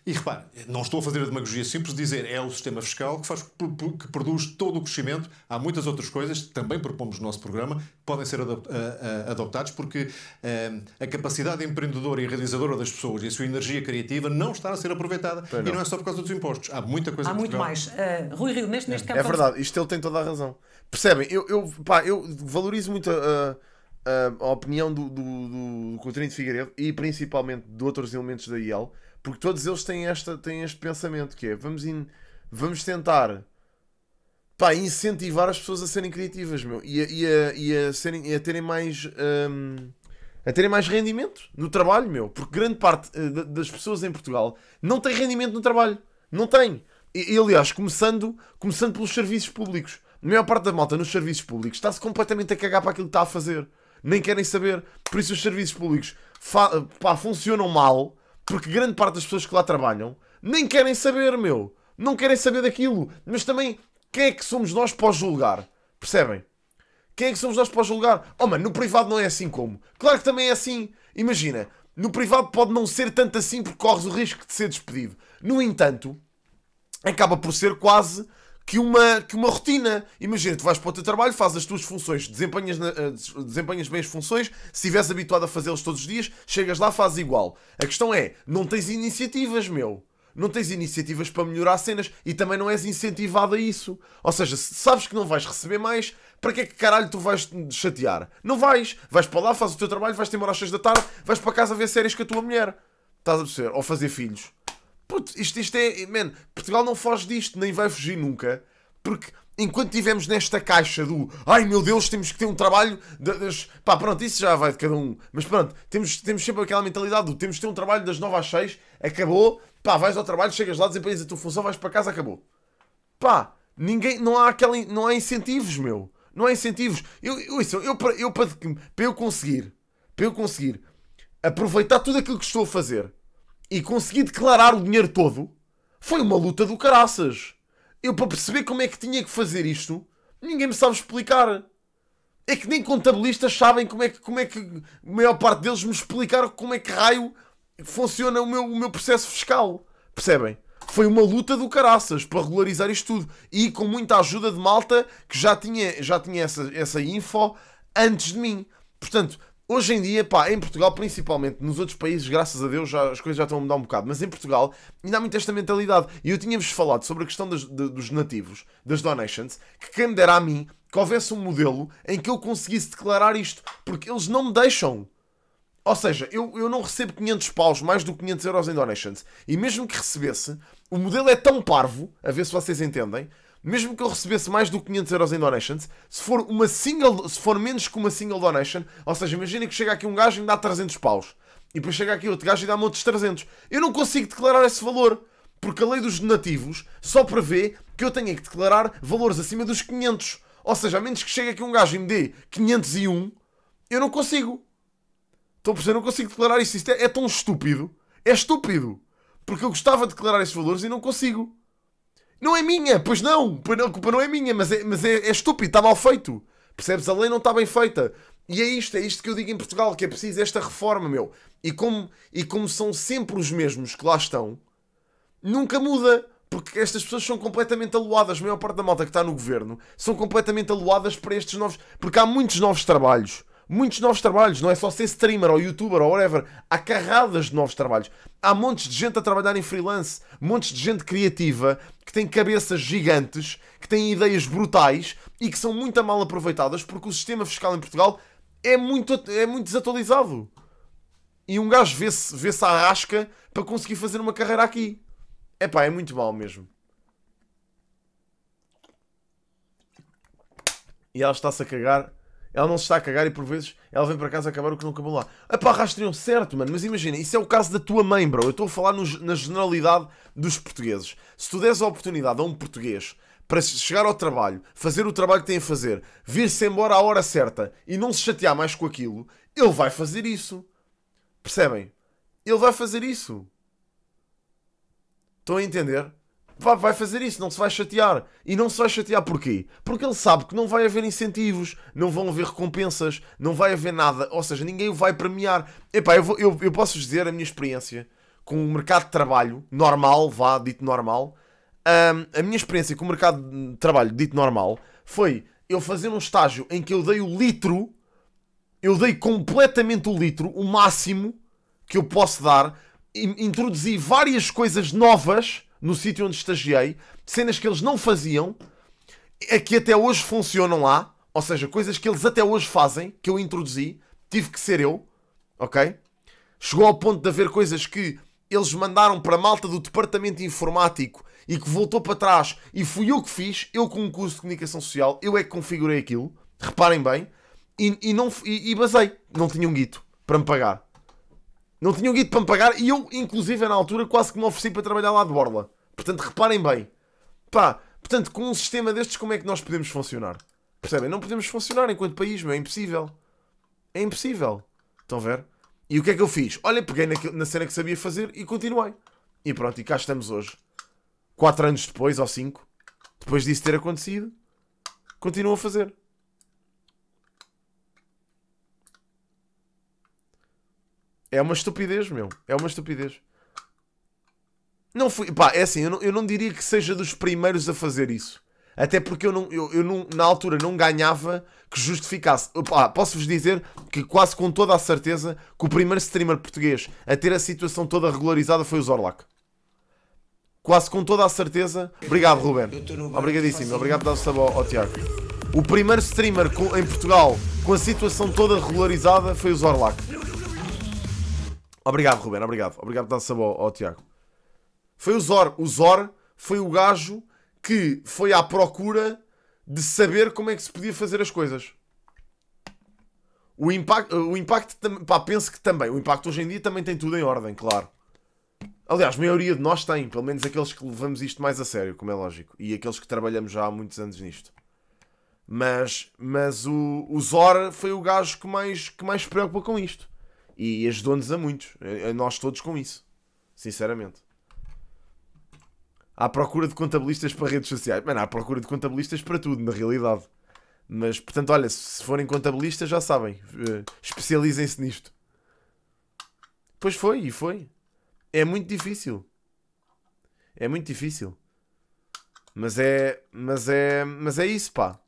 E repare, não estou a fazer a demagogia simples de dizer é o sistema fiscal que, faz, que produz todo o crescimento. Há muitas outras coisas que também propomos no nosso programa que podem ser adop, adoptados porque a, eh, a capacidade empreendedora e realizadora das pessoas e a sua energia criativa não está a ser aproveitada. e não. é só por causa dos impostos. Há muita coisa Há muito mais. Uh, Rui Rio, neste, neste é. campo... É verdade, isto ele tem toda a razão. Percebem? Eu, eu, pá, eu valorizo muito a... a opinião do, do, do, do Coutinho de Figueiredo e principalmente de outros elementos da IEL, porque todos eles têm, esta, têm este pensamento que é vamos, in, vamos tentar pá, incentivar as pessoas a serem criativas meu, e, a, e a, e a, serem, a terem mais um, a terem mais rendimento no trabalho meu, porque grande parte eh, das pessoas em Portugal não tem rendimento no trabalho, não tem. E, aliás, começando, começando pelos serviços públicos. A maior parte da malta nos serviços públicos está-se completamente a cagar para aquilo que está a fazer. Nem querem saber. Por isso os serviços públicos pá, funcionam mal porque grande parte das pessoas que lá trabalham nem querem saber, meu. Não querem saber daquilo. Mas também, quem é que somos nós para julgar? Percebem? Quem é que somos nós para julgar? Oh, mano, no privado não é assim como. Claro que também é assim. Imagina, no privado pode não ser tanto assim porque corres o risco de ser despedido. No entanto, acaba por ser quase que uma, que uma rotina. Imagina, tu vais para o teu trabalho, fazes as tuas funções, desempenhas, na, eh, desempenhas bem as funções, se estiveres habituado a fazê-las todos os dias, chegas lá, fazes igual. A questão é, não tens iniciativas, meu. Não tens iniciativas para melhorar cenas e também não és incentivado a isso. Ou seja, se sabes que não vais receber mais, para que é que caralho tu vais te chatear? Não vais. Vais para lá, fazes o teu trabalho, vais-te embora às 6 da tarde, vais para casa ver séries com a tua mulher. Estás a perceber? Ou fazer filhos. Puto, isto, isto é. Man, Portugal não foge disto, nem vai fugir nunca. Porque enquanto estivermos nesta caixa do ai meu Deus, temos que ter um trabalho das. pá, pronto, isso já vai de cada um. Mas pronto, temos, temos sempre aquela mentalidade do temos que ter um trabalho das 9 às 6, acabou, pá, vais ao trabalho, chegas lá, desempenhas a tua função, vais para casa, acabou. Pá, ninguém. não há, aquela, não há incentivos, meu. Não há incentivos. Eu, eu, isso, eu, para, eu para, para eu conseguir, para eu conseguir aproveitar tudo aquilo que estou a fazer e consegui declarar o dinheiro todo, foi uma luta do caraças. Eu, para perceber como é que tinha que fazer isto, ninguém me sabe explicar. É que nem contabilistas sabem como é que, como é que a maior parte deles me explicaram como é que raio funciona o meu, o meu processo fiscal. Percebem? Foi uma luta do caraças para regularizar isto tudo. E com muita ajuda de malta que já tinha, já tinha essa, essa info antes de mim. Portanto, hoje em dia, pá, em Portugal principalmente, nos outros países, graças a Deus, já, as coisas já estão a mudar um bocado, mas em Portugal ainda há muito esta mentalidade. E eu tinha-vos falado sobre a questão das, de, dos nativos, das donations, que quem me dera a mim que houvesse um modelo em que eu conseguisse declarar isto, porque eles não me deixam. Ou seja, eu, eu não recebo 500 paus, mais do que 500 euros em donations. E mesmo que recebesse, o modelo é tão parvo, a ver se vocês entendem, mesmo que eu recebesse mais do que 500 euros em donations, se for uma single, se for menos que uma single donation, ou seja, imagina que chega aqui um gajo e me dá 300 paus, e depois chega aqui outro gajo e dá-me outros 300. Eu não consigo declarar esse valor, porque a lei dos donativos só prevê que eu tenha que declarar valores acima dos 500. Ou seja, a menos que chegue aqui um gajo e me dê 501, eu não consigo. Estão a perceber? Eu não consigo declarar isso. Isto é, é tão estúpido. É estúpido. Porque eu gostava de declarar esses valores e não consigo. Não é minha, pois não, a culpa não é minha, mas é, mas é, é estúpido, está mal feito. Percebes? A lei não está bem feita. E é isto, é isto que eu digo em Portugal, que é preciso esta reforma, meu. E como, e como são sempre os mesmos que lá estão, nunca muda. Porque estas pessoas são completamente aloadas. A maior parte da malta que está no governo são completamente aloadas para estes novos. Porque há muitos novos trabalhos muitos novos trabalhos, não é só ser streamer ou youtuber ou whatever. Há carradas de novos trabalhos. Há montes de gente a trabalhar em freelance, montes de gente criativa que tem cabeças gigantes, que tem ideias brutais e que são muito mal aproveitadas porque o sistema fiscal em Portugal é muito, é muito desatualizado. E um gajo vê-se vê, -se, vê -se à rasca para conseguir fazer uma carreira aqui. É pá, é muito mal mesmo. E ela está-se a cagar ela não se está a cagar e por vezes ela vem para casa acabar o que não acabou lá. Ah pá, um certo, mano. Mas imagina, isso é o caso da tua mãe, bro. Eu estou a falar no, na generalidade dos portugueses. Se tu deres a oportunidade a um português para chegar ao trabalho, fazer o trabalho que tem a fazer, vir-se embora à hora certa e não se chatear mais com aquilo, ele vai fazer isso. Percebem? Ele vai fazer isso. Estão a entender? vai fazer isso, não se vai chatear. E não se vai chatear porquê? Porque ele sabe que não vai haver incentivos, não vão haver recompensas, não vai haver nada. Ou seja, ninguém o vai premiar. Epá, eu, vou, eu, eu posso dizer a minha experiência com o mercado de trabalho normal, vá, dito normal. Um, a minha experiência com o mercado de trabalho dito normal foi eu fazer um estágio em que eu dei o litro, eu dei completamente o litro, o máximo que eu posso dar, introduzi várias coisas novas no sítio onde estagiei, cenas que eles não faziam, é que até hoje funcionam lá, ou seja, coisas que eles até hoje fazem, que eu introduzi, tive que ser eu, ok? Chegou ao ponto de haver coisas que eles mandaram para a malta do departamento informático e que voltou para trás e fui eu que fiz, eu com um curso de comunicação social, eu é que configurei aquilo, reparem bem, e, e não, e, e basei, não tinha um guito para me pagar. Não tinham guito para me pagar e eu, inclusive, na altura, quase que me ofereci para trabalhar lá de Borla. Portanto, reparem bem. Pá, portanto, com um sistema destes, como é que nós podemos funcionar? Percebem? Não podemos funcionar enquanto país, meu. É impossível. É impossível. Estão a ver? E o que é que eu fiz? Olha, peguei na cena que sabia fazer e continuei. E pronto, e cá estamos hoje. Quatro anos depois, ou cinco, depois disso ter acontecido, continuo a fazer. É uma estupidez, meu. É uma estupidez. Não fui. Pá, é assim, eu não, eu não diria que seja dos primeiros a fazer isso. Até porque eu, não, eu, eu não, na altura não ganhava que justificasse. Posso-vos dizer que quase com toda a certeza que o primeiro streamer português a ter a situação toda regularizada foi o Zorlac. Quase com toda a certeza. Obrigado, Ruben. Obrigadíssimo. Obrigado por dar o sabor ao, ao Tiago. O primeiro streamer com, em Portugal com a situação toda regularizada foi o Zorlac. Obrigado, Ruben, obrigado. Obrigado por dar sabor ao, ao Tiago. Foi o Zor. O Zor foi o gajo que foi à procura de saber como é que se podia fazer as coisas. O, impact, o impacto, pá, penso que também. O impacto hoje em dia também tem tudo em ordem, claro. Aliás, a maioria de nós tem, pelo menos aqueles que levamos isto mais a sério, como é lógico, e aqueles que trabalhamos já há muitos anos nisto. Mas, mas o, o Zor foi o gajo que mais, que mais se preocupa com isto e ajudou-nos a muitos, a nós todos com isso, sinceramente. Há procura de contabilistas para redes sociais. Mano, há procura de contabilistas para tudo, na realidade. Mas, portanto, olha, se forem contabilistas, já sabem. Eh, especializem-se nisto. Pois foi, e foi. É muito difícil. É muito difícil. Mas é. Mas é. Mas é isso, pá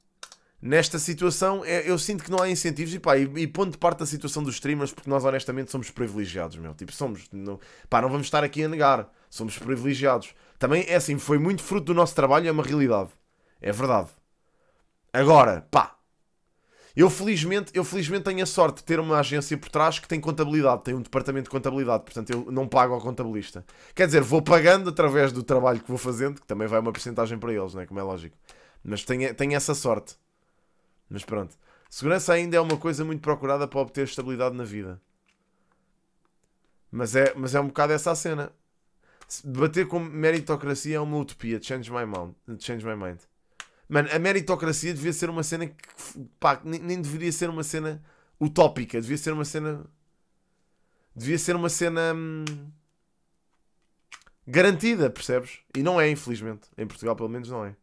nesta situação é, eu sinto que não há incentivos e pá, e, e de parte a situação dos streamers porque nós honestamente somos privilegiados, meu. Tipo, somos, não, pá, não vamos estar aqui a negar, somos privilegiados. Também é assim, foi muito fruto do nosso trabalho, é uma realidade. É verdade. Agora, pá, eu felizmente, eu felizmente tenho a sorte de ter uma agência por trás que tem contabilidade, tem um departamento de contabilidade, portanto eu não pago ao contabilista. Quer dizer, vou pagando através do trabalho que vou fazendo, que também vai uma porcentagem para eles, né? como é lógico. Mas tenho, tenho essa sorte. Mas pronto. Segurança ainda é uma coisa muito procurada para obter estabilidade na vida. Mas é, mas é um bocado essa a cena. Debater com meritocracia é uma utopia. Change my mind. Change my mind. Mano, a meritocracia devia ser uma cena que pá, nem, nem deveria ser uma cena utópica. Devia ser uma cena. Devia ser uma cena. Hum, garantida, percebes? E não é, infelizmente. Em Portugal, pelo menos, não é.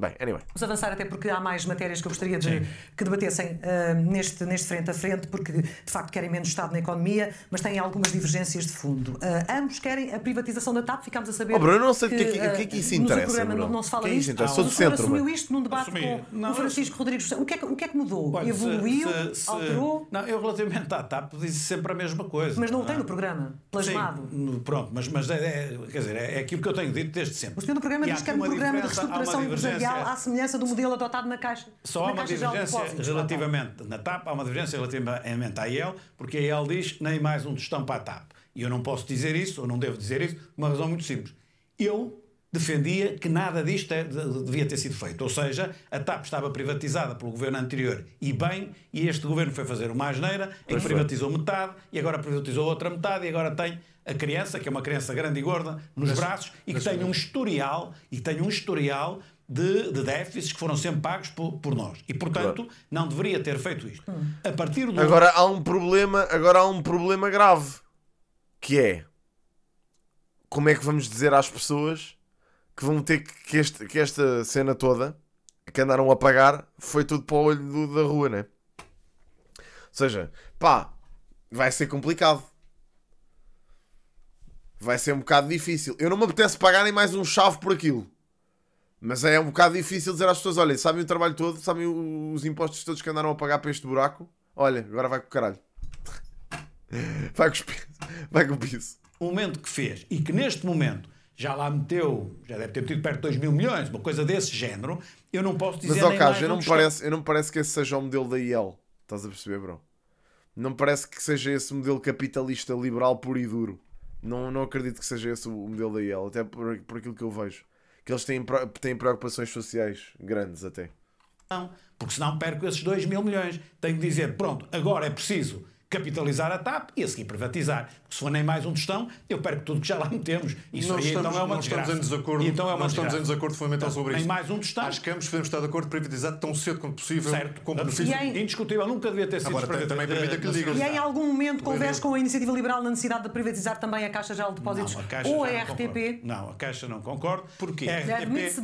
Bem, anyway. Vamos avançar até porque há mais matérias que eu gostaria de Sim. que debatessem uh, neste, neste frente a frente, porque de facto querem menos Estado na economia, mas têm algumas divergências de fundo. Uh, ambos querem a privatização da TAP, ficámos a saber. Oh, Bruno, não sei o que, é que, uh, que, é que isso ah, interessa. Programa, não, não se fala que Ah, Sou centro. assumiu mas... isto num debate com não, o Francisco Rodrigues. O que é que, o que, é que mudou? Evoluiu? Se, se, alterou? Não, eu relativamente à TAP disse sempre a mesma coisa. Mas não, não o tem é? no programa, plasmado. Sim, pronto, mas, mas é, é, quer dizer, é aquilo que eu tenho dito desde sempre. O senhor do programa e diz que é um programa de reestruturação empresarial Portugal, à é. semelhança do modelo adotado na Caixa. Só há uma divergência relativamente na TAP, há uma divergência relativamente à IEL, porque a IEL diz nem mais um tostão para a TAP. E eu não posso dizer isso, ou não devo dizer isso, por uma razão muito simples. Eu defendia que nada disto é, devia ter sido feito. Ou seja, a TAP estava privatizada pelo governo anterior e bem, e este governo foi fazer uma asneira em que privatizou metade, e agora privatizou outra metade, e agora tem a criança, que é uma criança grande e gorda, nos braços, e que tem um historial, e tem um historial de, de déficits que foram sempre pagos por, por nós. E, portanto, claro. não deveria ter feito isto. Hum. A partir do... Agora há um problema, agora há um problema grave, que é como é que vamos dizer às pessoas que vão ter que, que, este, que esta cena toda que andaram a pagar foi tudo para o olho do, da rua, né? Ou seja, pá, vai ser complicado. Vai ser um bocado difícil. Eu não me apetece pagarem mais um chave por aquilo. Mas é um bocado difícil dizer às pessoas: Olha, sabem o trabalho todo, sabem os impostos todos que andaram a pagar para este buraco. Olha, agora vai com o caralho. [LAUGHS] vai com, os pisos. vai com o piso. O momento que fez e que neste momento já lá meteu, já deve ter metido perto de 2 mil milhões, uma coisa desse género, eu não posso dizer Mas, ó, Carlos, eu não, parece, eu não me parece que esse seja o modelo da IEL. Estás a perceber, bro? Não me parece que seja esse modelo capitalista liberal puro e duro. Não, não acredito que seja esse o modelo da IEL, até por, por aquilo que eu vejo que eles têm, têm preocupações sociais grandes até. Não, porque senão perco esses 2 mil milhões. Tenho que dizer, pronto, agora é preciso capitalizar a TAP e a seguir privatizar. Porque se for nem mais um tostão, eu perco tudo que já lá metemos. Isso aí então estamos, então é uma desgraça. Estamos em desacordo, então é uma nós estamos em desacordo fundamental então, sobre isso. Nem mais um tostão. Acho que ambos podemos estar de acordo privatizar tão cedo quanto possível. Certo. Com benefício. Em... Indiscutível. Nunca devia ter sido Agora, também, também permita que lhe eh, diga. E em algum momento converso com a Iniciativa Liberal na necessidade de privatizar também a Caixa Geral de Depósitos não, a ou a RTP? Não, a Caixa não concordo. Porquê? é, RTP, é,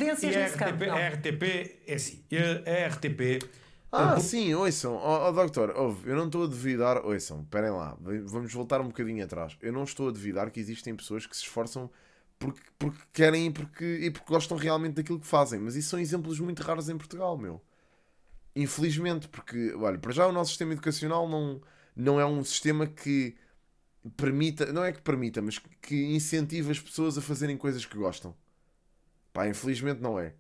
e a RTP, a RTP é assim. A RTP ah, uhum. sim, ouçam. Ó, oh, oh, doutor, ouve, eu não estou a duvidar. Ouçam, esperem lá, vamos voltar um bocadinho atrás. Eu não estou a duvidar que existem pessoas que se esforçam porque, porque querem e porque, e porque gostam realmente daquilo que fazem, mas isso são exemplos muito raros em Portugal, meu. Infelizmente, porque, olha, para já o nosso sistema educacional não, não é um sistema que permita, não é que permita, mas que incentiva as pessoas a fazerem coisas que gostam. Pá, infelizmente não é.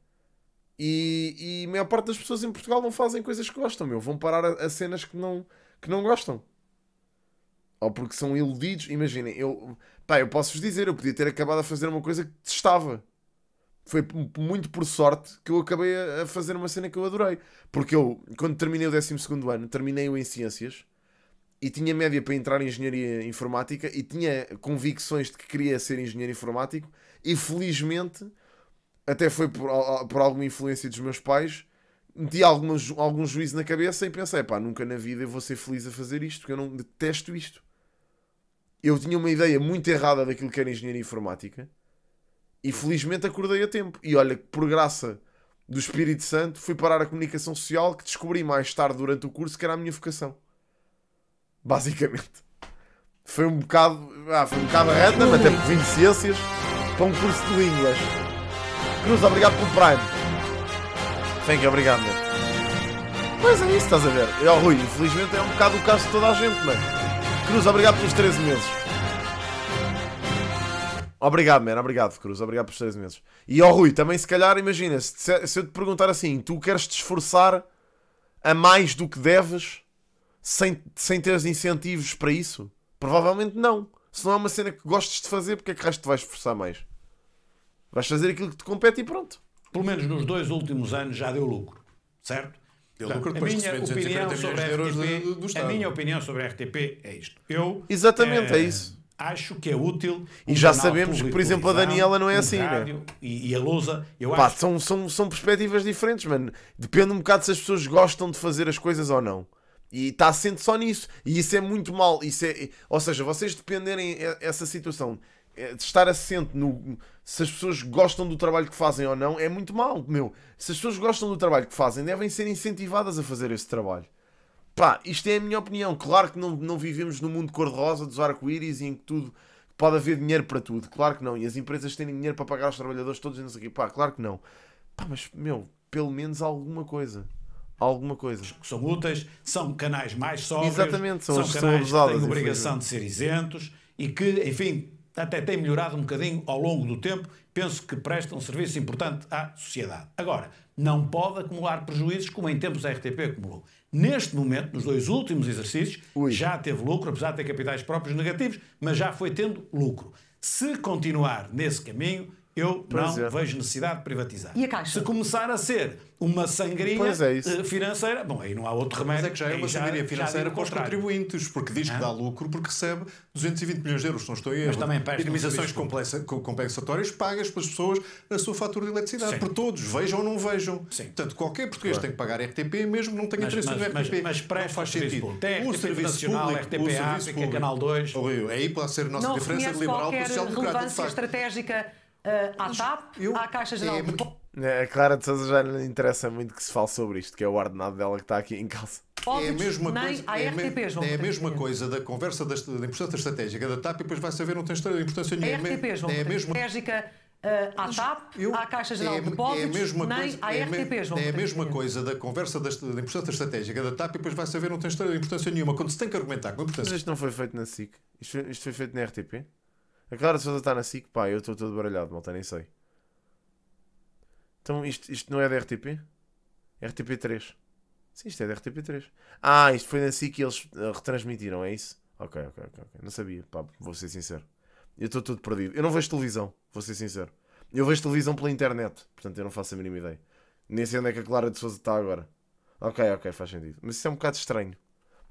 E, e a maior parte das pessoas em Portugal não fazem coisas que gostam, meu. Vão parar a, a cenas que não, que não gostam. Ou porque são iludidos. Imaginem, eu, pá, eu posso-vos dizer, eu podia ter acabado a fazer uma coisa que testava. Foi muito por sorte que eu acabei a fazer uma cena que eu adorei. Porque eu, quando terminei o 12 ano, terminei-o em Ciências e tinha média para entrar em Engenharia Informática e tinha convicções de que queria ser engenheiro informático e felizmente até foi por, por alguma influência dos meus pais, meti algumas, algum juízo na cabeça e pensei, pá, nunca na vida eu vou ser feliz a fazer isto, porque eu não detesto isto. Eu tinha uma ideia muito errada daquilo que era engenharia informática e felizmente acordei a tempo. E olha, por graça do Espírito Santo, fui parar a comunicação social que descobri mais tarde durante o curso que era a minha vocação. Basicamente. Foi um bocado. Ah, foi um bocado random, até porque vim de ciências para um curso de línguas. Cruz, obrigado pelo Prime. Thank you, obrigado, meu. Mas é isso, estás a ver? É o Rui, infelizmente é um bocado o caso de toda a gente, mano. Cruz, obrigado pelos 13 meses. Obrigado, mano, obrigado, Cruz, obrigado pelos 13 meses. E ó, Rui, também se calhar, imagina, se, se eu te perguntar assim, tu queres te esforçar a mais do que deves sem, sem teres incentivos para isso? Provavelmente não. Se não é uma cena que gostes de fazer, porque é que resto te vais esforçar mais? Vais fazer aquilo que te compete e pronto. Pelo menos nos dois últimos anos já deu lucro, certo? Deu lucro depois a minha de opinião sobre a RTP, do Estado. A minha opinião sobre a RTP é isto. Eu, Exatamente, é, é isso. Acho que é útil. E já sabemos que, por exemplo, a Daniela não é assim, é? rádio, né? E, e a Lousa, eu Pá, acho. São, são, são perspectivas diferentes, mano. Depende um bocado se as pessoas gostam de fazer as coisas ou não. E está assente só nisso. E isso é muito mal. Isso é, ou seja, vocês dependerem essa situação eh, de estar assente no, se as pessoas gostam do trabalho que fazem ou não, é muito mal, meu. Se as pessoas gostam do trabalho que fazem, devem ser incentivadas a fazer esse trabalho. Pá, isto é a minha opinião. Claro que não, não vivemos num mundo cor-de-rosa dos arco-íris e em que tudo pode haver dinheiro para tudo. Claro que não. E as empresas têm dinheiro para pagar aos trabalhadores todos e não sei o quê. Pá, claro que não. Pá, mas, meu, pelo menos alguma coisa alguma coisa. Que são úteis, são canais mais sólidos Exatamente, são, são canais que têm obrigação de ser isentos e que, enfim, até tem melhorado um bocadinho ao longo do tempo, penso que presta um serviço importante à sociedade. Agora, não pode acumular prejuízos como em tempos a RTP acumulou. Neste momento, nos dois últimos exercícios, Ui. já teve lucro, apesar de ter capitais próprios negativos, mas já foi tendo lucro. Se continuar nesse caminho, eu pois não é. vejo necessidade de privatizar. E a Caixa? Se começar a ser uma sangria é eh, financeira, bom, aí não há outro remédio. Mas é que já é uma sangria já, financeira já para os contribuintes, porque diz que dá lucro porque recebe 220 milhões de euros, se não estou a erro. Mas também compensatórias pagas pelas pessoas na sua fatura de eletricidade, por todos, vejam ou não vejam. Sim. Portanto, qualquer português claro. tem que pagar RTP, mesmo que não tenha mas, interesse mas, no RTP. Mas, mas não faz sentido. O serviço público, RTP o Canal 2... É aí pode ser a nossa diferença de liberal para social-democrata. relevância estratégica ah, à TAP, eu, à Caixa é Geral é, de a Clara de Sousa já lhe interessa muito que se fale sobre isto, que é o ordenado dela que está aqui em casa. É a mesma coisa, é, é a é mesma coisa da conversa da, da importância estratégica da TAP e depois vai saber não tem importância nenhuma. A RTPs vão é a mesma estratégica uh, à TAP, eu, à Caixa Geral é, de Depósitos, é a mesma nem coisa, à é É a mesma coisa da conversa da, da importância estratégica da TAP e depois vai saber não tem importância nenhuma. Quando se tem que argumentar com importância. Mas isto não foi feito na SIC, isto foi, isto foi feito na RTP? A Clara Souza está na SIC? Pá, eu estou todo baralhado, malta, nem sei. Então isto, isto não é da RTP? RTP3. Sim, isto é da RTP3. Ah, isto foi na SIC que eles eh, retransmitiram, é isso? Ok, ok, ok. Não sabia, pá, vou ser sincero. Eu estou todo perdido. Eu não vejo televisão, vou ser sincero. Eu vejo televisão pela internet, portanto eu não faço a mínima ideia. Nem sei onde é que a Clara de Souza está agora. Ok, ok, faz sentido. Mas isso é um bocado estranho.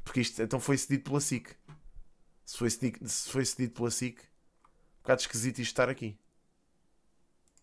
Porque isto então foi cedido pela SIC. Se foi cedido, se foi cedido pela SIC, bocado esquisito isto estar aqui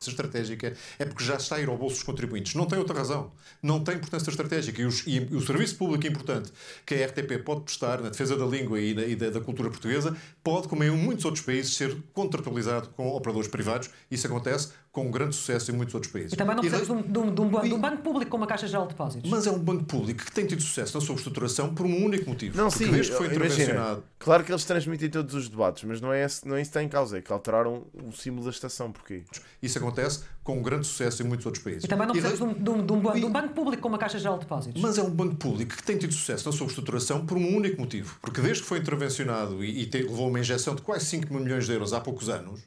estratégica é porque já está a ir ao bolso dos contribuintes. Não tem outra razão. Não tem importância estratégica. E, os, e o serviço público importante que a RTP pode prestar na defesa da língua e, na, e da, da, cultura portuguesa pode, como em muitos outros países, ser contratualizado com operadores privados. Isso acontece com grande sucesso em muitos outros países. E também não precisamos e, de, um, de, um banco, e, de, um, banco público como a Caixa Geral de Depósitos. Mas é um banco público que tem tido sucesso na sua estruturação por um único motivo. Não, sim, desde que foi intervencionado. claro que eles transmitem todos os debates, mas não é, esse, não é isso que está em causa, é que alteraram o símbolo da estação. Porquê? Isso acontece com grande sucesso em muitos outros países. E também não precisamos e, de, um, de, um, de um banco público como a Caixa Geral de Depósitos. Mas é um banco público que tem tido sucesso na sua estruturação por um único motivo. Porque desde que foi intervencionado e, e te, levou uma injeção de quase 5 mil milhões de euros há poucos anos,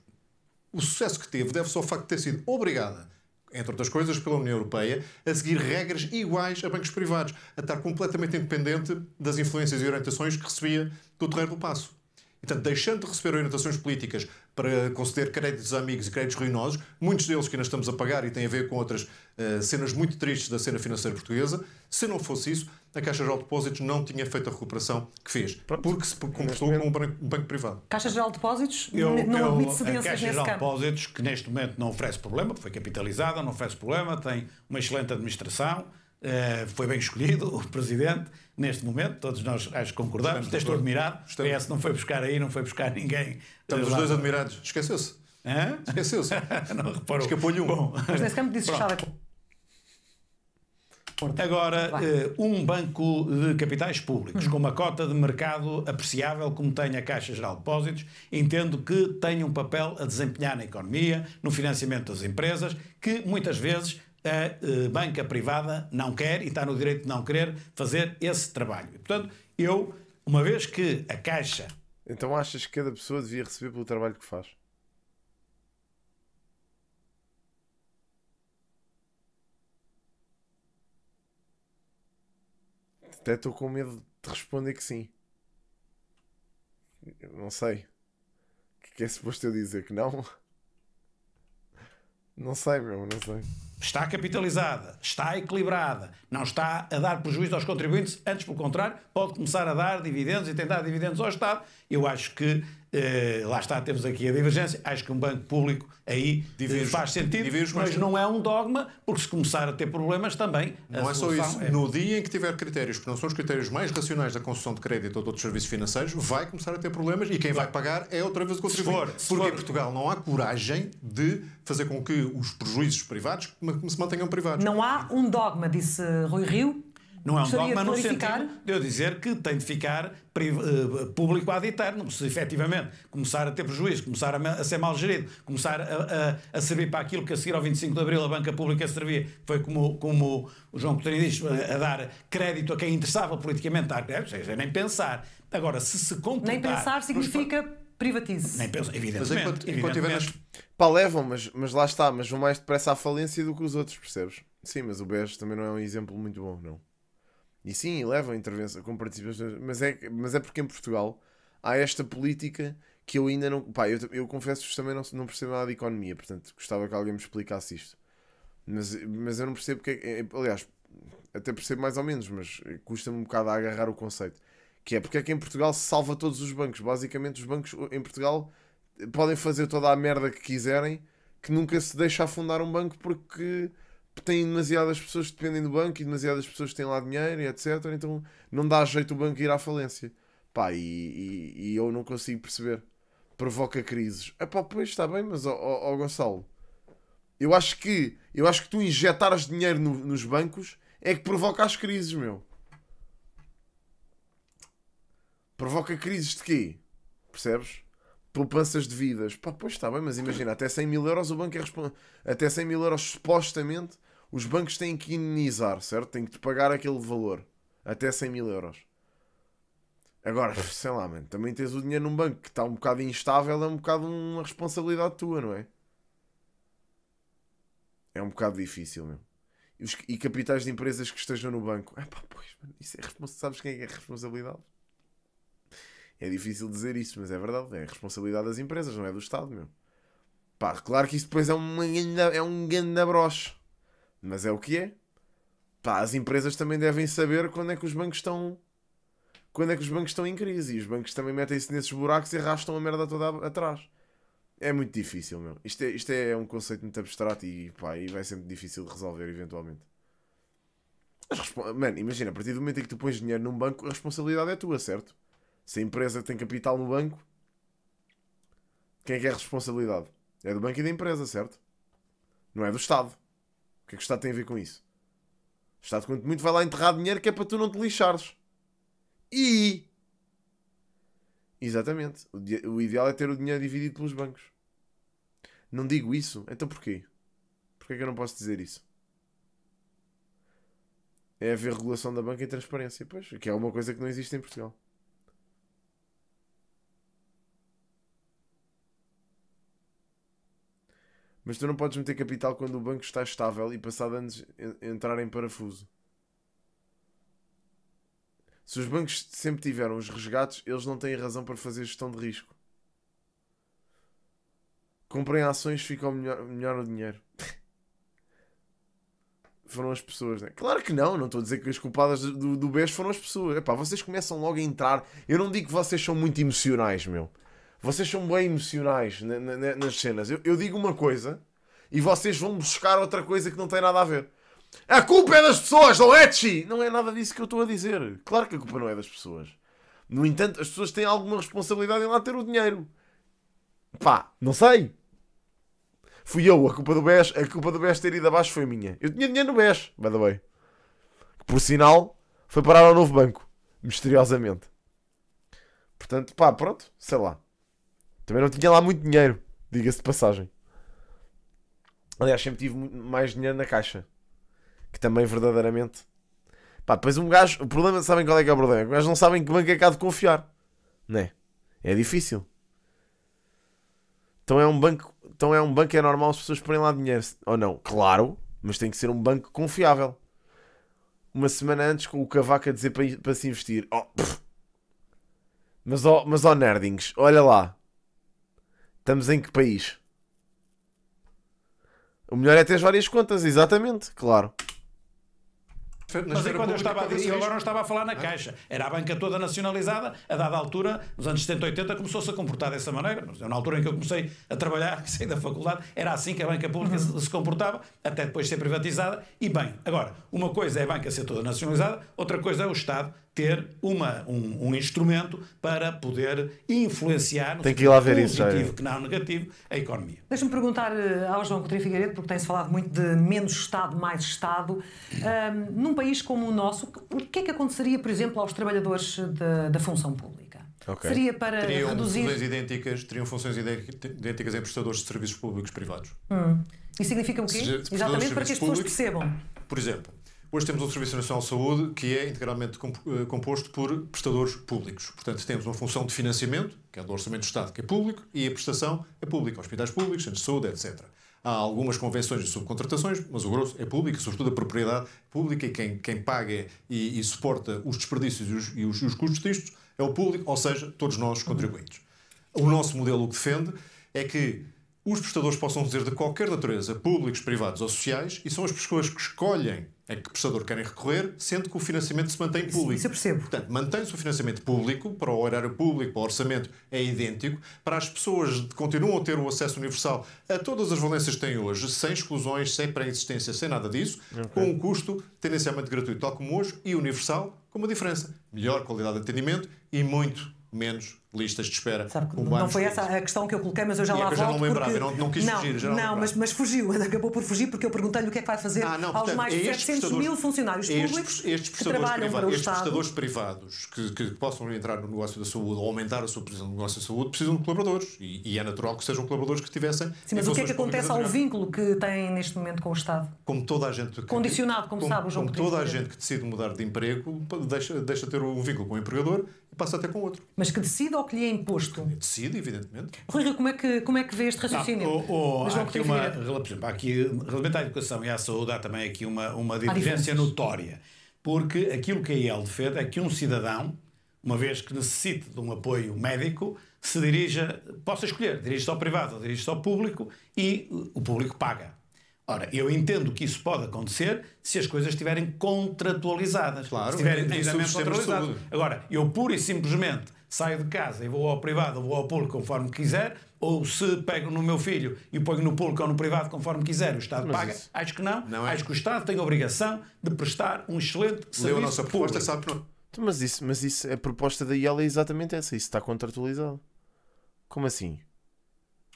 o sucesso que teve deve-se ao facto de ter sido obrigada entre outras coisas, pela União Europeia, a seguir regras iguais a bancos privados, a estar completamente independente das influências e orientações que recebia do Terreiro do Passo. Portanto, deixando de receber orientações políticas para conceder créditos a amigos e créditos ruinosos, muitos deles que ainda estamos a pagar e têm a ver com outras uh, cenas muito tristes da cena financeira portuguesa, se não fosse isso, a Caixa Geral de Depósitos não tinha feito a recuperação que fez, Pronto. porque se comportou como um banco, um banco, privado. Caixa Geral de Depósitos eu, não eu, admite cedências nesse campo. Caixa Geral de Depósitos, que neste momento não oferece problema, foi capitalizada, não oferece problema, tem uma excelente administração, Uh, foi bem escolhido [LAUGHS] o presidente neste momento, todos nós acho que concordamos, estou admirado, o PS não foi buscar aí, não foi buscar ninguém. Estamos os dois admirados, esqueceu-se. Esqueceu-se. [LAUGHS] não reparou. Escapou-lhe um. Bom. Mas nesse campo disse Pronto. Agora, eh, um banco de capitais públicos hum. com uma cota de mercado apreciável, como tem a Caixa Geral de Depósitos, entendo que tem um papel a desempenhar na economia, no financiamento das empresas, que muitas vezes a eh, banca privada não quer e está no direito de não querer fazer esse trabalho. E, portanto, eu, uma vez que a Caixa. Então achas que cada pessoa devia receber pelo trabalho que faz? Até estou com medo de responder que sim. Eu não sei. O que é, é suposto eu dizer que não? Não sei, meu, não sei está capitalizada, está equilibrada, não está a dar prejuízo aos contribuintes, antes, pelo contrário, pode começar a dar dividendos e tentar dividendos ao Estado. Eu acho que eh, lá está, temos aqui a divergência. Acho que um banco público aí eh, faz sentido, mas, mas, não é um dogma, porque se começar a ter problemas também. Não é só isso. É... No dia em que tiver critérios que não são os critérios mais racionais da concessão de crédito ou de outros serviços financeiros, vai começar a ter problemas e quem vai, vai pagar é outra vez o contribuinte. porque for. em Portugal não há coragem de fazer com que os prejuízos privados que se mantenham privados. Não há um dogma, disse Rui Rio, não é um dogma no sentido de eu dizer que tem de ficar eh, público ad eterno, se efetivamente começar a ter prejuízo, começar a, ser mal gerido, começar a, a, a, servir para aquilo que a seguir ao 25 de Abril a banca pública servia, foi como, como o João Coutinho diz, eh, a, dar crédito a quem interessava politicamente dar crédito, seja, nem pensar. Agora, se se contentar... Nem pensar significa privatize-se. Nem penso, evidentemente. Mas enquanto, enquanto evidentemente. Nas... Pá, levam, mas, mas lá está, mas vão mais depressa à falência do que os outros, percebes? Sim, mas o BES também não é um exemplo muito bom, não. E sim, levam intervenção com participações, mas é, mas é porque em Portugal há esta política que eu ainda não. Pá, eu, eu confesso-vos também não, não percebo nada de economia, portanto gostava que alguém me explicasse isto. Mas, mas eu não percebo que eh, Aliás, até percebo mais ou menos, mas custa-me um bocado a agarrar o conceito que é porque é que em Portugal se salva todos os bancos. Basicamente, os bancos em Portugal podem fazer toda a merda que quiserem, que nunca se deixa afundar um banco porque tem demasiadas pessoas que dependem do banco e demasiadas pessoas que têm lá dinheiro e etc. Então não dá jeito o banco ir à falência. Pá, e, e, e eu não consigo perceber. Provoca crises. É pá, pois está bem, mas ó, ó, ó, Gonçalo, eu acho que eu acho que tu injetares dinheiro no, nos bancos é que provoca as crises, meu. Provoca crises de quê? Percebes? Poupanças de vidas. Pá, pois está bem, mas imagina, até 100 mil euros o banco é responsável. Até 100 mil euros, supostamente, os bancos têm que indenizar, certo? Têm que te pagar aquele valor. Até 100 mil euros. Agora, sei lá, mano, também tens o dinheiro num banco que está um bocado instável, é um bocado uma responsabilidade tua, não é? É um bocado difícil, meu. E, os, e capitais de empresas que estejam no banco. Ah, pá, pois, mano, isso é responsabilidade. Sabes quem é que é a responsabilidade? É difícil dizer isso, mas é verdade. É responsabilidade das empresas, não é do Estado, meu. Pá, claro que isso depois é, uma, é um grande broche. Mas é o que é. Pá, as empresas também devem saber quando é que os bancos estão... Quando é que os bancos estão em crise. E os bancos também metem-se nesses buracos e arrastam a merda toda atrás. É muito difícil, meu. Isto é, isto é um conceito muito abstrato e, pá, e vai sempre difícil de resolver, eventualmente. Mas, mano, imagina, a partir do momento em que tu pões dinheiro num banco, a responsabilidade é tua, certo? Se a empresa tem capital no banco, quem é que é a responsabilidade? É do banco e da empresa, certo? Não é do Estado. O que é que o Estado tem a ver com isso? O Estado, quanto muito, vai lá enterrar dinheiro que é para tu não te lixares. E. Exatamente. O, ideal é ter o dinheiro dividido pelos bancos. Não digo isso, então porquê? Porquê é que eu não posso dizer isso? É haver regulação da banca e transparência, pois, que é uma coisa que não existe em Portugal. Mas tu não podes meter capital quando o banco está estável e passado anos entrar em parafuso. Se os bancos sempre tiveram os resgates, eles não têm razão para fazer gestão de risco. Comprem ações, ficam melhor, melhor o dinheiro. [LAUGHS] foram as pessoas, né? Claro que não, não estou a dizer que as culpadas do, do BES foram as pessoas. Epá, vocês começam logo a entrar. Eu não digo que vocês são muito emocionais, meu. Vocês são bem emocionais nas cenas. Eu, eu digo uma coisa e vocês vão buscar outra coisa que não tem nada a ver. A culpa é das pessoas, não é, Chi? Não é nada disso que eu estou a dizer. Claro que a culpa não é das pessoas. No entanto, as pessoas têm alguma responsabilidade em lá ter o dinheiro. Pá, não sei. Fui eu, a culpa do BES, a culpa do BES ter ido abaixo foi minha. Eu tinha dinheiro no BES, by the way. por sinal foi parar ao novo banco, misteriosamente. Portanto, pá, pronto, sei lá. Também não tinha lá muito dinheiro, diga-se de passagem. Aliás, sempre tive mais dinheiro na caixa. Que também verdadeiramente. Pá, depois um gajo. O problema, sabem qual é que é o problema? É o gajo não sabem que banco é que há de confiar. Né? É difícil. Então é um banco. Então é um banco, é normal as pessoas porem lá dinheiro. Ou não? Claro, mas tem que ser um banco confiável. Uma semana antes com o cavaco a dizer para, para se investir. Oh, mas ó oh, mas oh, nerdings, olha lá. Estamos em que país? O melhor é ter várias contas, exatamente, claro. Mas enquanto eu estava a dizer, agora não estava a falar na Caixa. Era a banca toda nacionalizada, a dada altura, nos anos 70, 80, começou-se a comportar dessa maneira. Na altura em que eu comecei a trabalhar, [LAUGHS] saí da faculdade, era assim que a banca pública uhum. se comportava, até depois ser privatizada. E bem, agora, uma coisa é a banca ser toda nacionalizada, outra coisa é o Estado ter uma, um, um, instrumento para poder influenciar no tem que ir lá ver positivo isso, é. que não negativo a economia. Deixa-me perguntar eh, ao João Coutinho Figueiredo, porque tem-se falado muito de menos Estado, mais Estado. Um, num país como o nosso, o que é que aconteceria, por exemplo, aos trabalhadores da, da função pública? Okay. Seria para teriam reduzir... Funções idênticas, teriam funções idênticas em prestadores de serviços públicos privados. Hum. E significa o quê? Se, Exatamente para que as pessoas públicos, percebam. Por exemplo, Hoje temos um Serviço Nacional de Saúde que é integralmente eh, composto por prestadores públicos. Portanto, temos uma função de financiamento, que é do Orçamento do Estado, que é público, e a prestação é pública, hospitais públicos, centros de saúde, etc. Há algumas convenções de subcontratações, mas o grosso é público, sobretudo a propriedade pública, e quem, quem paga e, e suporta os desperdícios e os, e os, e os custos disto é o público, ou seja, todos nós contribuintes. O nosso modelo o que defende é que os prestadores possam dizer de qualquer natureza, públicos, privados ou sociais, e são as pessoas que escolhem a que prestador querem recorrer, sendo que o financiamento se mantém público. isso eu percebo. Portanto, mantém-se o financiamento público, para o horário público, para o orçamento é idêntico, para as pessoas que continuam a ter o acesso universal a todas as valências que têm hoje, sem exclusões, sem pré-existência, sem nada disso, okay. com um custo tendencialmente gratuito, tal como hoje, e universal, com uma diferença. Melhor qualidade de atendimento e muito menos listas de espera. Sabe, não foi essa a questão que eu coloquei, mas eu já e é lá eu já não lembrava, porque... eu não, não quis não, fugir. não, não mas, mas fugiu, acabou por fugir porque eu perguntei-lhe o que é que vai fazer ah, não, aos portanto, mais de 700 é mil funcionários é públicos estes, estes que trabalham privados, para o estes Estado. prestadores privados que, que, possam entrar no negócio da saúde ou aumentar a sua posição no negócio da saúde precisam de colaboradores e, e é natural que sejam colaboradores que tivessem. Sim, mas o que é que acontece ao vínculo que têm neste momento com o Estado? Como toda a gente. Que, Condicionado, como, como sabe o João Como toda a gente que decide mudar de emprego deixa, deixa ter um vínculo com o empregador e passa até com outro. Mas que decide ou que lhe é imposto? Decide, evidentemente. Rui, como é que, como é que vê este raciocínio? Não, ou, ou, há aqui uma, por exemplo, aqui, relativamente à educação e à saúde, há também aqui uma, uma divergência notória. Porque aquilo que a IEL defende é que um cidadão, uma vez que necessite de um apoio médico, se dirija, possa escolher, dirige-se ao privado ou dirige-se ao público e o público paga. Ora, eu entendo que isso pode acontecer se as coisas estiverem contratualizadas. Claro, se estiverem devidamente contratualizadas. Agora, eu pura e simplesmente saio de casa e vou ao privado ou vou ao público conforme quiser, ou se pego no meu filho e ponho no público ou no privado conforme quiser, o Estado Mas paga? Isso. Acho que não. não é. Acho que o Estado tem a obrigação de prestar um excelente Leu serviço. a nossa proposta, público. sabe então, Mas isso, mas isso, a proposta da IEL é exatamente essa. Isso está contratualizado. Como assim?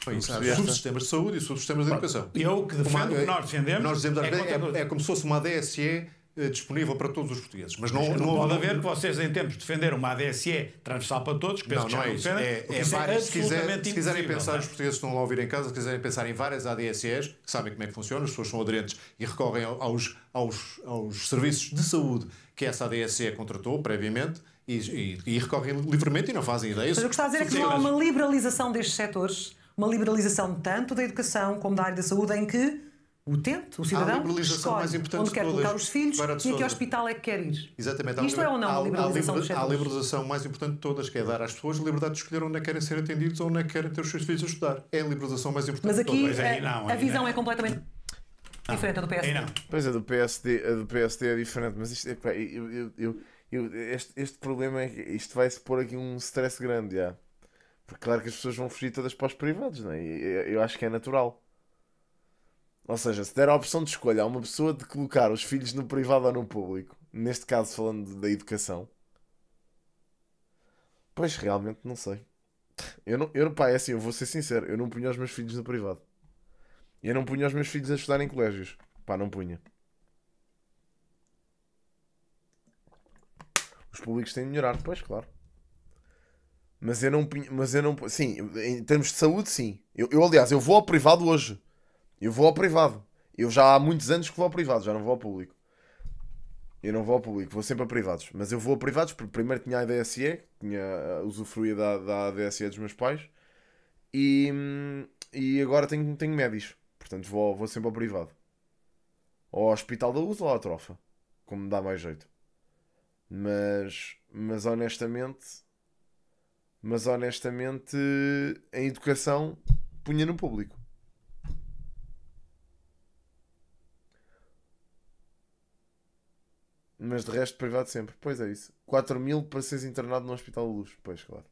Bem, isso, subsistemas de saúde e subsistemas de educação. Eu é que defendo, uma, o que nós defendemos. Nós dizemos, é, é, é, é como se fosse uma DSE eh, disponível para todos os portugueses. Mas não, não, não pode haver que vocês, em tempos, defenderam uma ADSE transversal para todos, que penso não, que é isso. É, é, é várias, se, quiser, se quiserem pensar, é? os portugueses estão lá a ouvir em casa, se quiserem pensar em várias ADSEs, que sabem como é que funciona, as pessoas são aderentes e recorrem aos, aos, aos serviços de saúde que essa ADSE contratou previamente, e, e, e, recorrem livremente e não fazem ideias. Mas o que está a dizer é que não há uma liberalização destes setores, uma liberalização tanto da educação como da área da saúde, em que o utente, o cidadão, escolhe onde quer colocar os filhos e a que hospital é que quer ir. Exatamente. Isto é ou não a liberalização há, dos Há a liberalização mais importante de todas, que é dar às pessoas a liberdade de escolher onde é que querem ser atendidos ou onde é que querem ter os seus filhos a estudar. É a liberalização mais importante Mas aqui de não, a visão não. é completamente diferente do PSD. Não. Pois é, do PSD, a do PSD é diferente, mas isto epá, eu, eu, eu, eu, este, este problema é que isto vai-se pôr aqui um stress grande já. Porque claro que as pessoas vão fugir todas para os privados, não é? eu, eu acho que é natural. Ou seja, se der a opção de escolha a uma pessoa de colocar os filhos no privado ou no público, neste caso falando da educação, pois realmente não sei. Eu não, eu, pá, é assim, eu vou ser sincero, eu não punha os meus filhos no privado. Eu não punha os meus filhos a estudar em colégios. Pá, não punha. Os públicos têm de melhorar depois, claro. Mas eu não mas eu não, sim, em termos de saúde, sim. Eu, eu aliás, eu vou ao privado hoje. Eu vou ao privado. Eu já há muitos anos que vou ao privado, já não vou ao público. Eu não vou ao público, vou sempre a privados. Mas eu vou a privados porque primeiro tinha a ADSE, tinha, eh, usufruía da, da ADSE dos meus pais e, e agora tenho, tenho médicos. Portanto vou, vou sempre ao privado. Ou ao hospital da uso ou à trofa, como me dá mais jeito. Mas, mas honestamente, mas honestamente, em educação punha no público. Mas de resto, privado sempre. Pois é isso. 4 mil para seres internado no Hospital de Luz. Pois, claro.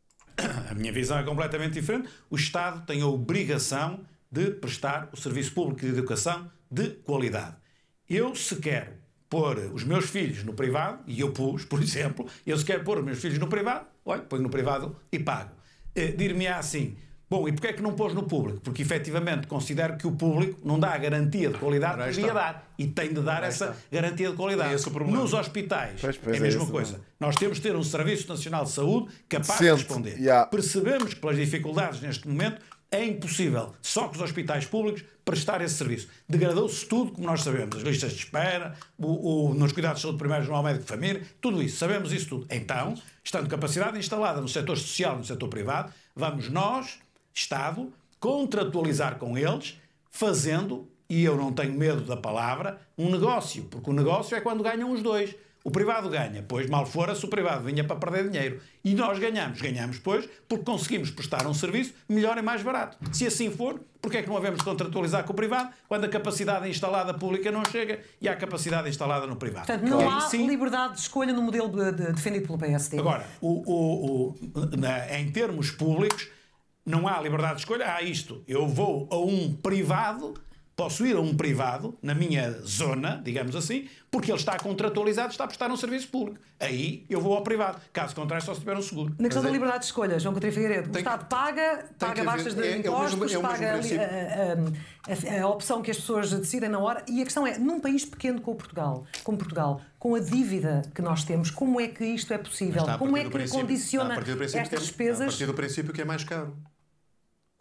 A minha visão é completamente diferente. O Estado tem a obrigação de prestar o serviço público de educação de qualidade. Eu, se quero pôr os meus filhos no privado, e eu pus, por [LAUGHS] exemplo, eu se quero pôr os meus filhos no privado, olha, ponho no privado e pago. Eh, dir-me-á assim, Bom, e porquê é que não pôs no público? Porque efetivamente considero que o público não dá a garantia de qualidade que devia dar. E tem de dar essa garantia de qualidade. É Nos hospitais pois, pois, é a é mesma é coisa. Nós temos de ter um Serviço Nacional de Saúde capaz Sente. de responder. Yeah. Percebemos que pelas dificuldades neste momento é impossível, só com os hospitais públicos, prestar esse serviço. Degradou-se tudo, como nós sabemos. As listas de espera, o, o, nos cuidados de saúde primários no médico de família, tudo isso. Sabemos isso tudo. Então, estando capacidade instalada no setor social e no setor privado, vamos nós Estado, contratualizar com eles, fazendo, e eu não tenho medo da palavra, um negócio, porque o negócio é quando ganham os dois. O privado ganha, pois mal fora se o privado vinha para perder dinheiro. E nós ganhamos. Ganhamos, pois, porque conseguimos prestar um serviço melhor e mais barato. Se assim for, porque é que não havemos de contratualizar com o privado quando a capacidade instalada pública não chega e há capacidade instalada no privado? Portanto, não claro. há Sim. liberdade de escolha no modelo de, de, defendido pelo PSD. Agora, o, o, o, na, em termos públicos, não há liberdade de escolha, há isto. Eu vou a um privado, posso ir a um privado, na minha zona, digamos assim, porque ele está contratualizado, está a prestar um serviço público. Aí eu vou ao privado. Caso contrário, só se tiver um seguro. Na questão da é- liberdade de escolha, João Coutinho Figueiredo, o Estado paga, paga baixas de é, é impostos, é paga a, eh, a, eh, eh, a, a, opção que as pessoas decidem na hora. E a questão é, num país pequeno como Portugal, como Portugal, com a dívida que nós temos, como é que isto é possível? Como é que condiciona estas despesas? É- a partir do princípio que é mais caro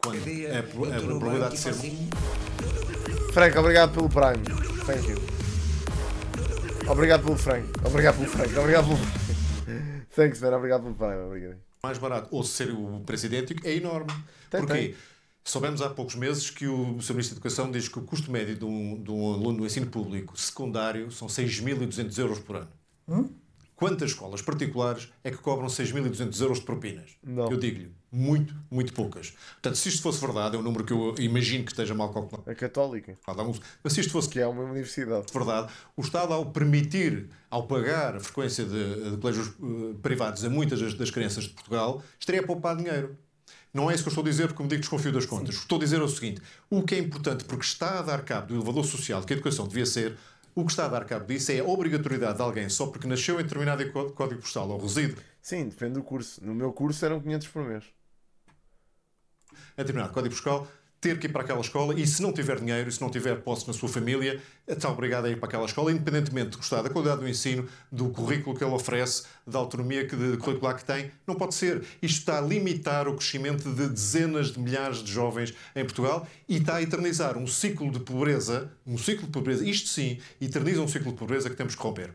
quando é, é probabilidade de ser. Frank, obrigado pelo Prime. Thank you. Obrigado pelo Frank. Obrigado pelo Frank. Obrigado pelo Frank. Thanks, man. Obrigado pelo Prime. Obrigado. Mais barato. Ou ser o presidente é enorme. Tem, Porquê? Tem. Soubemos há poucos meses que o Sr. Ministro da Educação diz que o custo médio de um, de um aluno do ensino público secundário são 6.200 euros por ano. Hum? Quantas escolas particulares é que cobram 6.200 euros de propinas? Não. Eu digo-lhe, muito, muito poucas. Portanto, se isto fosse verdade, é um número que eu imagino que esteja mal calculado. A é Católica. Mas se isto fosse. Que é uma universidade. verdade, o Estado, ao permitir, ao pagar a frequência de, de colégios eh, privados a muitas das, das crianças de Portugal, estaria a poupar dinheiro. Não é isso que eu estou a dizer, porque como digo desconfio das contas. Sim. Estou a dizer é o seguinte: o que é importante, porque está a dar cabo do elevador social que a educação devia ser, o que está a dar cabo disso é a obrigatoriedade de alguém só porque nasceu em determinado código postal ou reside. Sim, depende do curso. No meu curso eram 500 por mês a determinado código fiscal, ter que ir para aquela escola e se não tiver dinheiro, se não tiver posse na sua família, está obrigado a ir para aquela escola, independentemente de gostar da qualidade do ensino, do currículo que ele oferece, da autonomia que, de curricular que tem. Não pode ser. Isto está a limitar o crescimento de dezenas de milhares de jovens em Portugal e está a eternizar um ciclo de pobreza, um ciclo de pobreza, isto sim, eterniza um ciclo de pobreza que temos que romper.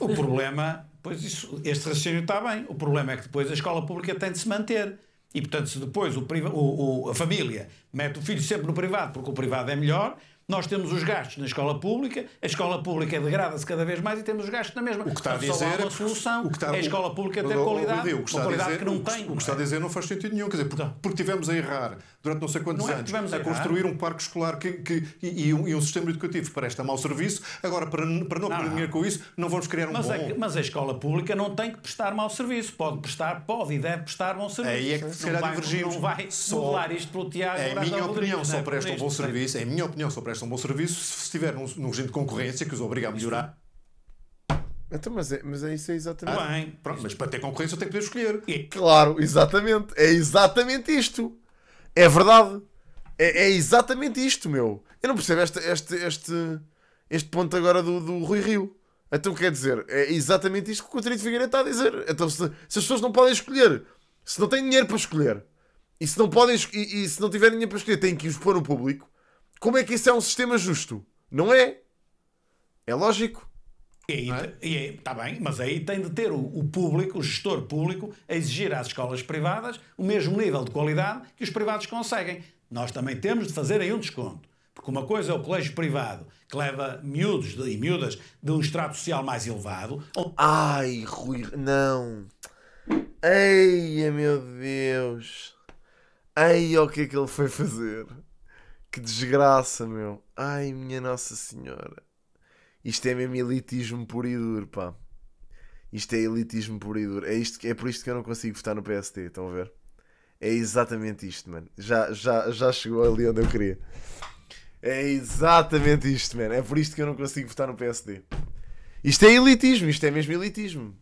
O problema, pois isso, este raciocínio está bem, o problema é que depois a escola pública tem de se manter. E, portanto, se depois o, o, a família mete o filho sempre no privado porque o privado é melhor, nós temos os gastos na escola pública, a escola pública degrada-se cada vez mais e temos os gastos na mesma. O que está a dizer há uma solução, o que está, é a escola pública ter qualidade, o que uma qualidade que não tem. O que está a dizer não faz sentido nenhum, quer dizer, então. porque tivemos a errar durante não sei quantos é anos a, construir um parque escolar que, e, um, sistema educativo para este mau serviço, agora para, para não perder dinheiro com isso, não vamos criar um mas é bom... mas a escola pública não tem que prestar mau serviço, pode prestar, pode e deve prestar bom serviço. Aí é que se calhar divergimos. Não vai só, modelar isto pelo Tiago. É minha opinião, só presta um bom serviço, é minha opinião, só presta um bom serviço se estiver num, num regime de concorrência que os obriga a melhorar. Então, mas, é, mas é isso é exatamente. Ah, bem, pronto, mas para ter concorrência eu tenho que poder escolher. É. Claro, exatamente. É exatamente isto. É verdade. É, é exatamente isto, meu. Eu não percebo este, este, este, este ponto agora do, do Rui Rio. Então quer dizer, é exatamente isto que o Coutinho de Figueiredo está a dizer. Então se, se, as pessoas não podem escolher, se não têm dinheiro para escolher, e se não podem e, e se não tiverem dinheiro para escolher, têm que os pôr no público, como é que isso é um sistema justo? Não é? É lógico. E aí, é? está bem, mas aí tem de ter o, o, público, o gestor público, a exigir às escolas privadas o mesmo nível de qualidade que os privados conseguem. Nós também temos de fazer aí um desconto. Porque uma coisa é o colégio privado, que leva miúdos e miúdas de um extrato social mais elevado. Ou... Ai, Rui, não. Ei, meu Deus. Ei, o que é que ele foi fazer? Que desgraça, meu. Ai, minha Nossa Senhora. Isto é mesmo elitismo puro e duro, pá. Isto é elitismo puro e duro. É, isto, é por isto que eu não consigo votar no PST, estão a ver? É exatamente isto, mano. Já, já, já chegou ali onde eu queria. É exatamente isto, mano. É por isto que eu não consigo votar no PSD. Isto é elitismo, isto é mesmo elitismo.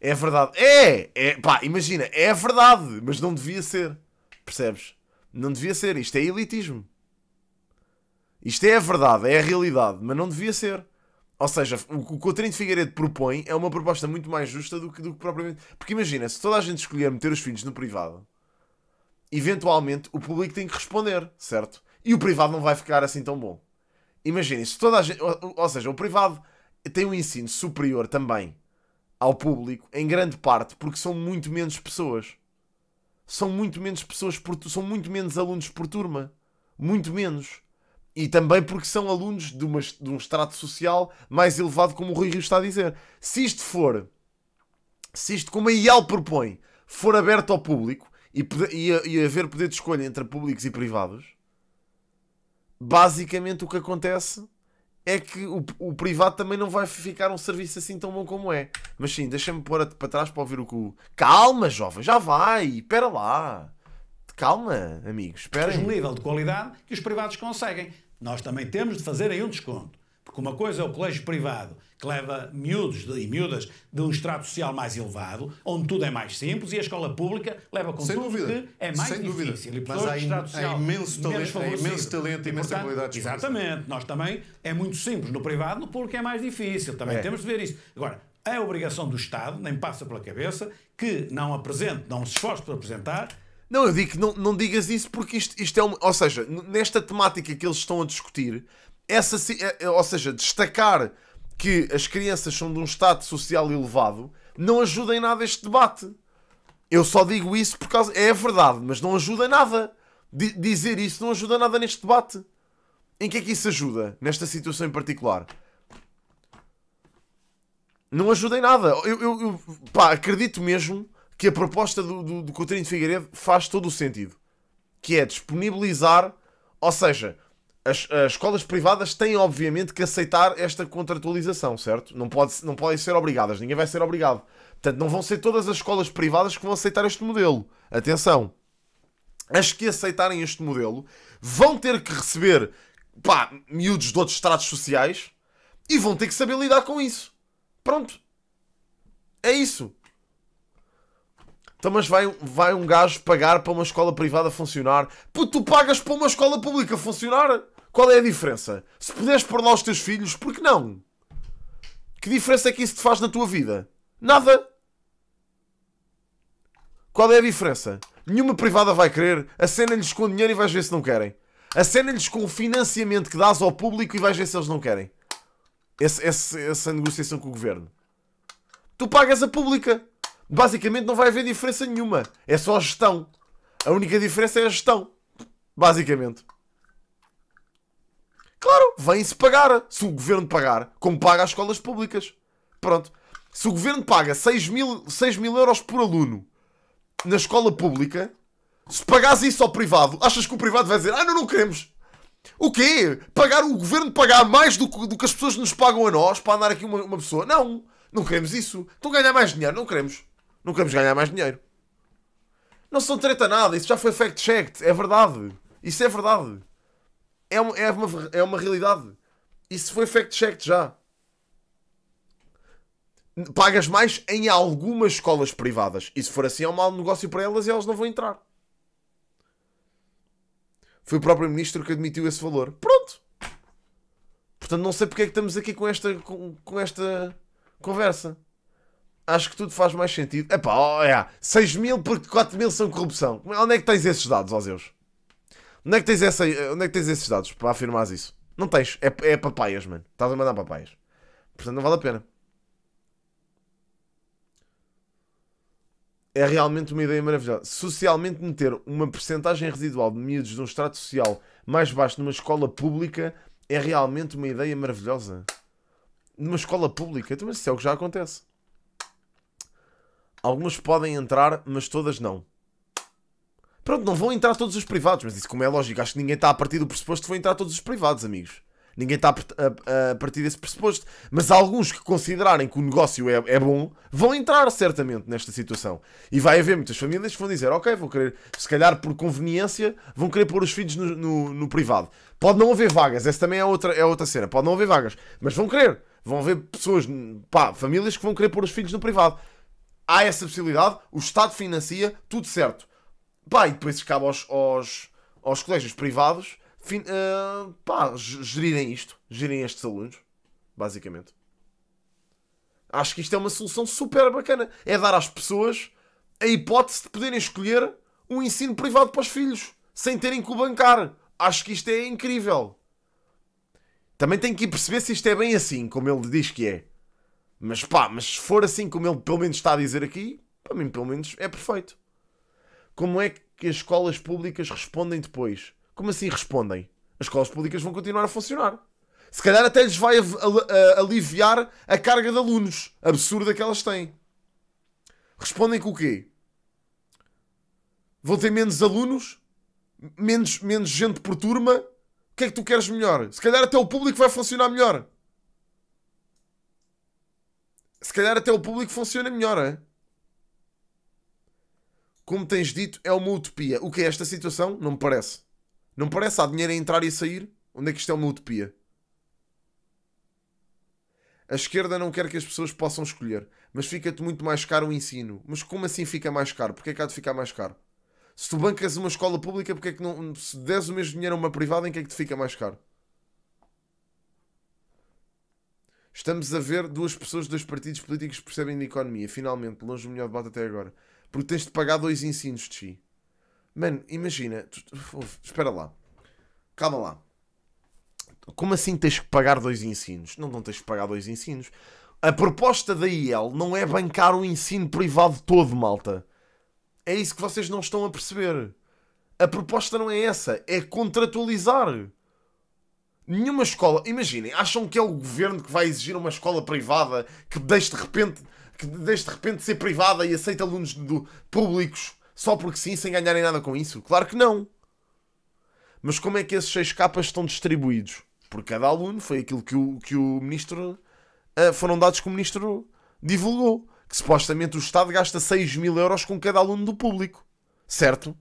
É verdade. É! é pá, imagina, é verdade, mas não devia ser. Percebes? Não devia ser. Isto é elitismo. Isto é a verdade, é a realidade, mas não devia ser. Ou seja, o que o Coutinho de Figueiredo propõe é uma proposta muito mais justa do que, do que propriamente. Porque imagina, se toda a gente escolher meter os filhos no privado, eventualmente o público tem que responder, certo? E o privado não vai ficar assim tão bom. Imagina, se toda a gente. Ou, ou seja, o privado tem um ensino superior também ao público, em grande parte, porque são muito menos pessoas. São muito menos pessoas, por, são muito menos alunos por turma. Muito menos. E também porque são alunos de, uma, de um extrato social mais elevado, como o Rui Rio está a dizer. Se isto for, se isto, como a IAL propõe, for aberto ao público e, e, e haver poder de escolha entre públicos e privados, basicamente o que acontece é que o, o, privado também não vai ficar um serviço assim tão bom como é. Mas sim, deixa-me pôr para trás para ouvir o cu. Calma, jovem, já vai, espera lá. Calma, amigos, espera. um nível de qualidade que os privados conseguem. Nós também temos de fazer aí um desconto. Porque uma coisa é o colégio privado, que leva miúdos e miúdas de um extrato social mais elevado, onde tudo é mais simples, e a escola pública leva com Sem tudo dúvida. que é mais Sem difícil. Dúvida. E, Mas há, social, há, imenso talento, é imenso talento e imensa portanto, qualidade. Exatamente. Nós também, é muito simples. No privado, no público é mais difícil. Também é. temos de ver isso. Agora, é obrigação do Estado, nem passa pela cabeça, que não apresente, não se esforce para apresentar, não, eu digo que não, não digas isso porque isto, isto é um. Ou seja, nesta temática que eles estão a discutir, essa, é, é, ou seja, destacar que as crianças são de um estado social elevado não ajuda em nada este debate. Eu só digo isso por causa. É verdade, mas não ajuda em nada. D dizer isso não ajuda nada neste debate. Em que é que isso ajuda, nesta situação em particular? Não ajuda em nada. Eu, eu, eu pá, acredito mesmo que a proposta do, do, do Coutinho de Figueiredo faz todo o sentido. Que é disponibilizar, ou seja, as, as, escolas privadas têm obviamente que aceitar esta contratualização, certo? Não, pode, não podem ser obrigadas, ninguém vai ser obrigado. Portanto, não vão ser todas as escolas privadas que vão aceitar este modelo. Atenção! As que aceitarem este modelo vão ter que receber pá, miúdos de outros estratos sociais e vão ter que saber lidar com isso. Pronto. É isso. Então, mas vai, vai um gajo pagar para uma escola privada funcionar? Puto, tu pagas para uma escola pública funcionar? Qual é a diferença? Se puderes pôr lá os teus filhos, por que não? Que diferença é que isso te faz na tua vida? Nada! Qual é a diferença? Nenhuma privada vai querer, acena-lhes com dinheiro e vais ver se não querem. Acena-lhes com o financiamento que dás ao público e vais ver se eles não querem. Esse, esse, essa negociação com o governo. Tu pagas a pública basicamente não vai haver diferença nenhuma. É só gestão. A única diferença é a gestão. Basicamente. Claro, vem-se pagar. Se o governo pagar, como paga as escolas públicas. Pronto. Se o governo paga 6 mil, 6 mil euros por aluno na escola pública, se pagares isso ao privado, achas que o privado vai dizer: Ah, não, não queremos. O quê? Pagar o governo pagar mais do que, do que as pessoas nos pagam a nós para andar aqui uma, uma pessoa? Não, não queremos isso. Estão a ganhar mais dinheiro, não queremos. Não queremos ganhar mais dinheiro. Não são treta nada, isso já foi fact-checked, é verdade. Isso é verdade. É uma, é uma, é uma realidade. Isso foi fact-checked já. Pagas mais em algumas escolas privadas. E se for assim, é um mau negócio para elas e elas não vão entrar. Foi o próprio ministro que admitiu esse valor. Pronto! Portanto, não sei porque é que estamos aqui com esta, com, com esta conversa acho que tudo faz mais sentido. Epá, oh, é, 6 mil porque 4 mil são corrupção. Onde é que tens esses dados, ó oh Zeus? Onde é, que tens essa, onde é que tens esses dados para afirmar isso? Não tens. É, é papaias, mano. Estás a mandar papaias. Portanto, não vale a pena. É realmente uma ideia maravilhosa. Socialmente, meter uma percentagem residual de miúdos de um extrato social mais baixo numa escola pública é realmente uma ideia maravilhosa. Numa escola pública. Então, mas isso é o que já acontece. Algumas podem entrar, mas todas não. Pronto, não vão entrar todos os privados, mas isso, como é lógico, acho que ninguém está a partir do pressuposto que vão entrar todos os privados, amigos. Ninguém está a, partir desse pressuposto. Mas alguns que considerarem que o negócio é, é, bom vão entrar certamente nesta situação. E vai haver muitas famílias que vão dizer: Ok, vou querer, se calhar por conveniência, vão querer pôr os filhos no, no, no privado. Pode não haver vagas, essa também é outra, é outra cena. Pode não haver vagas, mas vão querer. Vão haver pessoas, pá, famílias que vão querer pôr os filhos no privado há essa possibilidade, o Estado financia, tudo certo. Pá, e depois cabe aos, aos, aos colégios privados fin, uh, pá, gerirem isto, gerirem estes alunos, basicamente. Acho que isto é uma solução super bacana. É dar às pessoas a hipótese de poderem escolher um ensino privado para os filhos, sem terem que o bancar. Acho que isto é incrível. Também tem que perceber se isto é bem assim, como ele diz que é. Mas pá, mas se for assim como ele pelo menos está a dizer aqui, para mim pelo menos é perfeito. Como é que as escolas públicas respondem depois? Como assim respondem? As escolas públicas vão continuar a funcionar. Se calhar até lhes vai eh, aliviar a carga de alunos absurda que elas têm. Respondem com o quê? Vão ter menos alunos? Menos, menos gente por turma? O que é que tu queres melhor? Se calhar até o público vai funcionar melhor se calhar até o público funciona melhor, é? Como tens dito, é uma utopia. O que é esta situação? Não me parece. Não me parece. Há dinheiro a entrar e a sair. Onde é que isto é uma utopia? A esquerda não quer que as pessoas possam escolher, mas fica-te muito mais caro o ensino. Mas como assim fica mais caro? Porquê é que há de ficar mais caro? Se tu bancas uma escola pública, porque é que não. Se des o mesmo dinheiro a uma privada, em que é que te fica mais caro? Estamos a ver duas pessoas de dois partidos políticos que percebem de economia, finalmente, longe do melhor debate até agora. Porque tens de pagar dois ensinos de Mano, imagina, tu, uf, espera lá, calma lá. Como assim tens que pagar dois ensinos? Não, não tens que pagar dois ensinos. A proposta da IEL não é bancar o ensino privado todo, malta. É isso que vocês não estão a perceber. A proposta não é essa, é contratualizar. Nenhuma escola, imaginem, acham que é o governo que vai exigir uma escola privada que deixe de repente, que deixe de repente ser privada e aceita alunos do, públicos só porque sim, sem ganharem nada com isso? Claro que não. Mas como é que esses 6 capas estão distribuídos? Por cada aluno, foi aquilo que o, que o ministro. Ah, foram dados que o ministro divulgou. Que supostamente o Estado gasta 6 mil euros com cada aluno do público. Certo?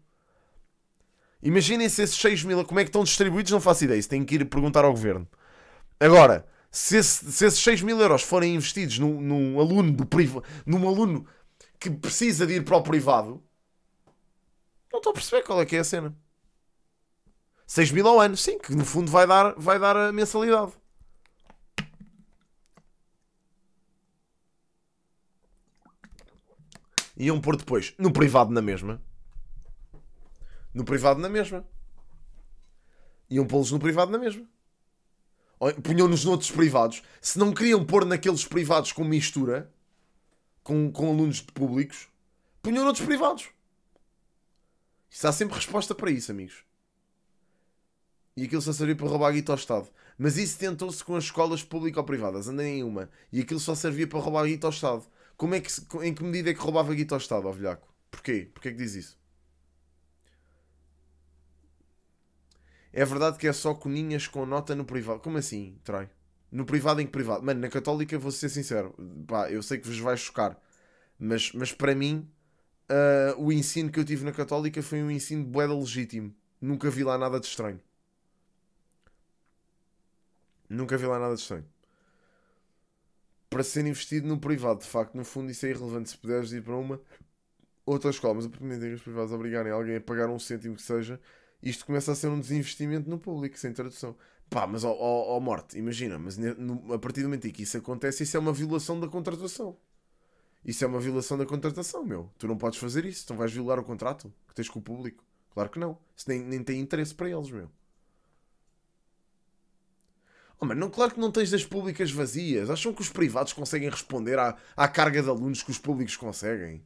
Imaginem se esses 6 mil, como é que estão distribuídos, não faço ideia. Isso tem que ir perguntar ao governo. Agora, se, esse, se esses 6 mil euros forem investidos num, num aluno do privado, num aluno que precisa de ir para o privado, não estou a perceber qual é que é a cena. 6 mil ao ano, sim, que no fundo vai dar, vai dar a mensalidade. Iam pôr depois no privado na mesma. No privado, na mesma. Iam pô-los no privado, na mesma. Punham-nos noutros privados. Se não queriam pôr naqueles privados com mistura, com, com alunos de públicos, punham noutros privados. Isso há sempre resposta para isso, amigos. E aquilo só servia para roubar guita ao Estado. Mas isso tentou-se com as escolas público-privadas, Andem em uma. E aquilo só servia para roubar guita ao Estado. Como é que, em que medida é que roubava guita ao Estado, ao velhaco? Porquê? Porquê é que diz isso? É verdade que é só coninhas com nota no privado. Como assim, Troy? No privado em que privado? Mano, na Católica vou ser sincero. Pá, eu sei que vos vai chocar. Mas, mas para mim, uh, o ensino que eu tive na Católica foi um ensino boeda legítimo. Nunca vi lá nada de estranho. Nunca vi lá nada de estranho. Para ser investido no privado, de facto, no fundo isso é irrelevante. Se puderes ir para uma outra escola, mas a oportunidade que os privados obrigarem alguém a pagar um cêntimo que seja isto começa a ser um desinvestimento no público, sem tradução. Pá, mas ó, ó, ó morte, imagina, mas no, a partir do momento em que isso acontece, isso é uma violação da contratação. Isso é uma violação da contratação, meu. Tu não podes fazer isso, então vais violar o contrato que tens com o público. Claro que não. Isso nem, nem tem interesse para eles, meu. Oh, mas não, claro que não tens das públicas vazias. Acham que os privados conseguem responder à, à carga de alunos que os públicos conseguem?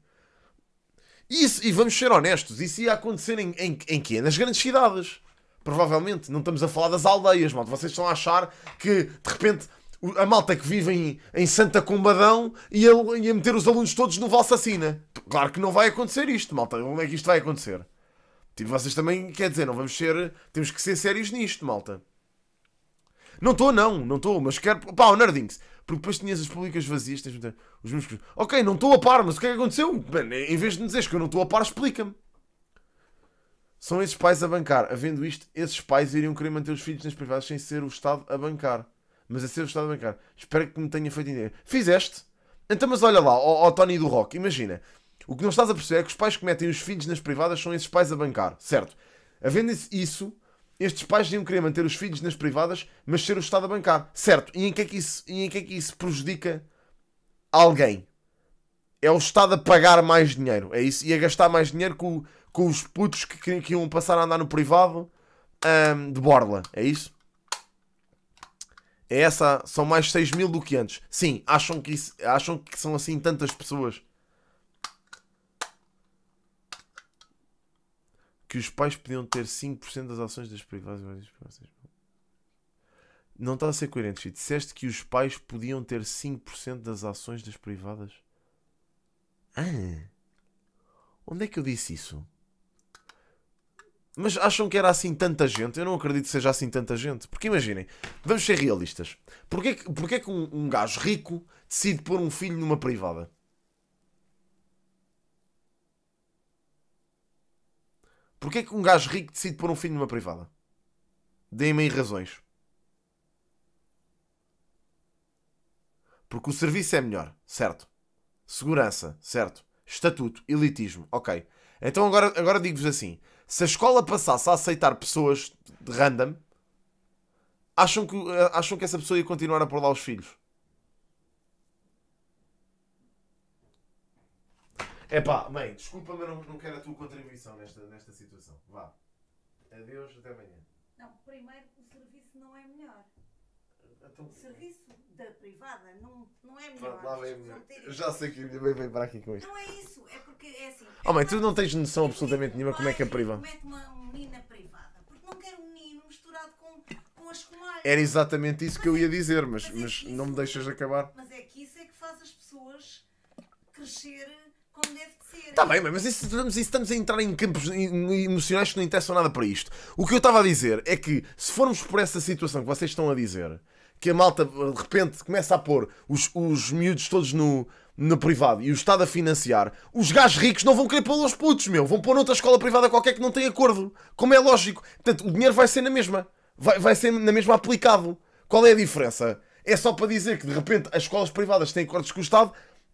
E, isso, e vamos ser honestos, isso ia acontecer em, em, em quê? Nas grandes cidades. Provavelmente, não estamos a falar das aldeias, malta. Vocês estão a achar que, de repente, a malta que vive em, em Santa Combadão ia, ia meter os alunos todos no Valsacina. Claro que não vai acontecer isto, malta. Onde é que isto vai acontecer? Tipo, vocês também, quer dizer, não vamos ser... Temos que ser sérios nisto, malta. Não estou, não. Não estou, mas quero... Pá, o Nerdings, porque depois tinhas as públicas vazias, tens muita... os mesmos. Ok, não estou a par, mas o que é que aconteceu? Man, em vez de me dizeres que eu não estou a par, explica-me. São esses pais a bancar. Havendo isto, esses pais iriam querer manter os filhos nas privadas sem ser o Estado a bancar. Mas a ser o Estado a bancar. Espero que me tenha feito entender. Fizeste? Então, mas olha lá, ó, ó Tony do Rock, imagina. O que não estás a perceber é que os pais que metem os filhos nas privadas são esses pais a bancar, certo? Havendo isso, estes pais iam querer manter os filhos nas privadas, mas ser o Estado a bancar. Certo, e em que é que isso, e em que é que isso prejudica alguém? É o Estado a pagar mais dinheiro, é isso? E a gastar mais dinheiro com, com os putos que, que, que iam passar a andar no privado um, de borla, é isso? É essa, são mais 6 mil do que antes. Sim, acham que, isso, acham que são assim tantas pessoas que os pais podiam ter 5% das ações das privadas. Não está a ser coerente, filho. Disseste que os pais podiam ter 5% das ações das privadas? Ah, onde é que eu disse isso? Mas acham que era assim tanta gente? Eu não acredito que seja assim tanta gente. Porque imaginem, vamos ser realistas. Porquê, porquê que um, um gajo rico decide pôr um filho numa privada? Porquê é que um gajo rico decide pôr um filho numa privada? Deem-me aí razões. Porque o serviço é melhor, certo? Segurança, certo? Estatuto, elitismo, ok. Então agora, agora digo-vos assim: se a escola passasse a aceitar pessoas de random, acham que, eh, acham que essa pessoa ia continuar a pôr lá os filhos? É pá, mãe, desculpa, mas não, não quero a tua contribuição nesta, nesta situação. Vá. Adeus, até amanhã. Não, primeiro o serviço não é melhor. Então, o serviço da privada não, não é melhor. Lá vem Já sei que ele vem para aqui com isto. Não é isso, é porque é assim. Oh mãe, tu não tens noção absolutamente nenhuma como é que é privada. Mete uma menina privada, porque não quero um menino misturado com, com as comalhas. Era exatamente isso mas que eu é ia dizer, mas, mas, é mas não me deixas acabar. Mas é que isso é que faz as pessoas crescer como deve ser. Está bem, mas isso, estamos, isso estamos a entrar em campos emocionais que não interessam nada para isto. O que eu estava a dizer é que se formos por essa situação que vocês estão a dizer, que a malta de repente começa a pôr os, os miúdos todos no, no privado e o Estado a financiar, os gajos ricos não vão querer pôr os putos, meu. Vão pôr noutra escola privada qualquer que não tenha acordo. Como é lógico. Portanto, o dinheiro vai ser na mesma. Vai, vai ser na mesma aplicado. Qual é a diferença? É só para dizer que de repente as escolas privadas têm acordos com o Estado,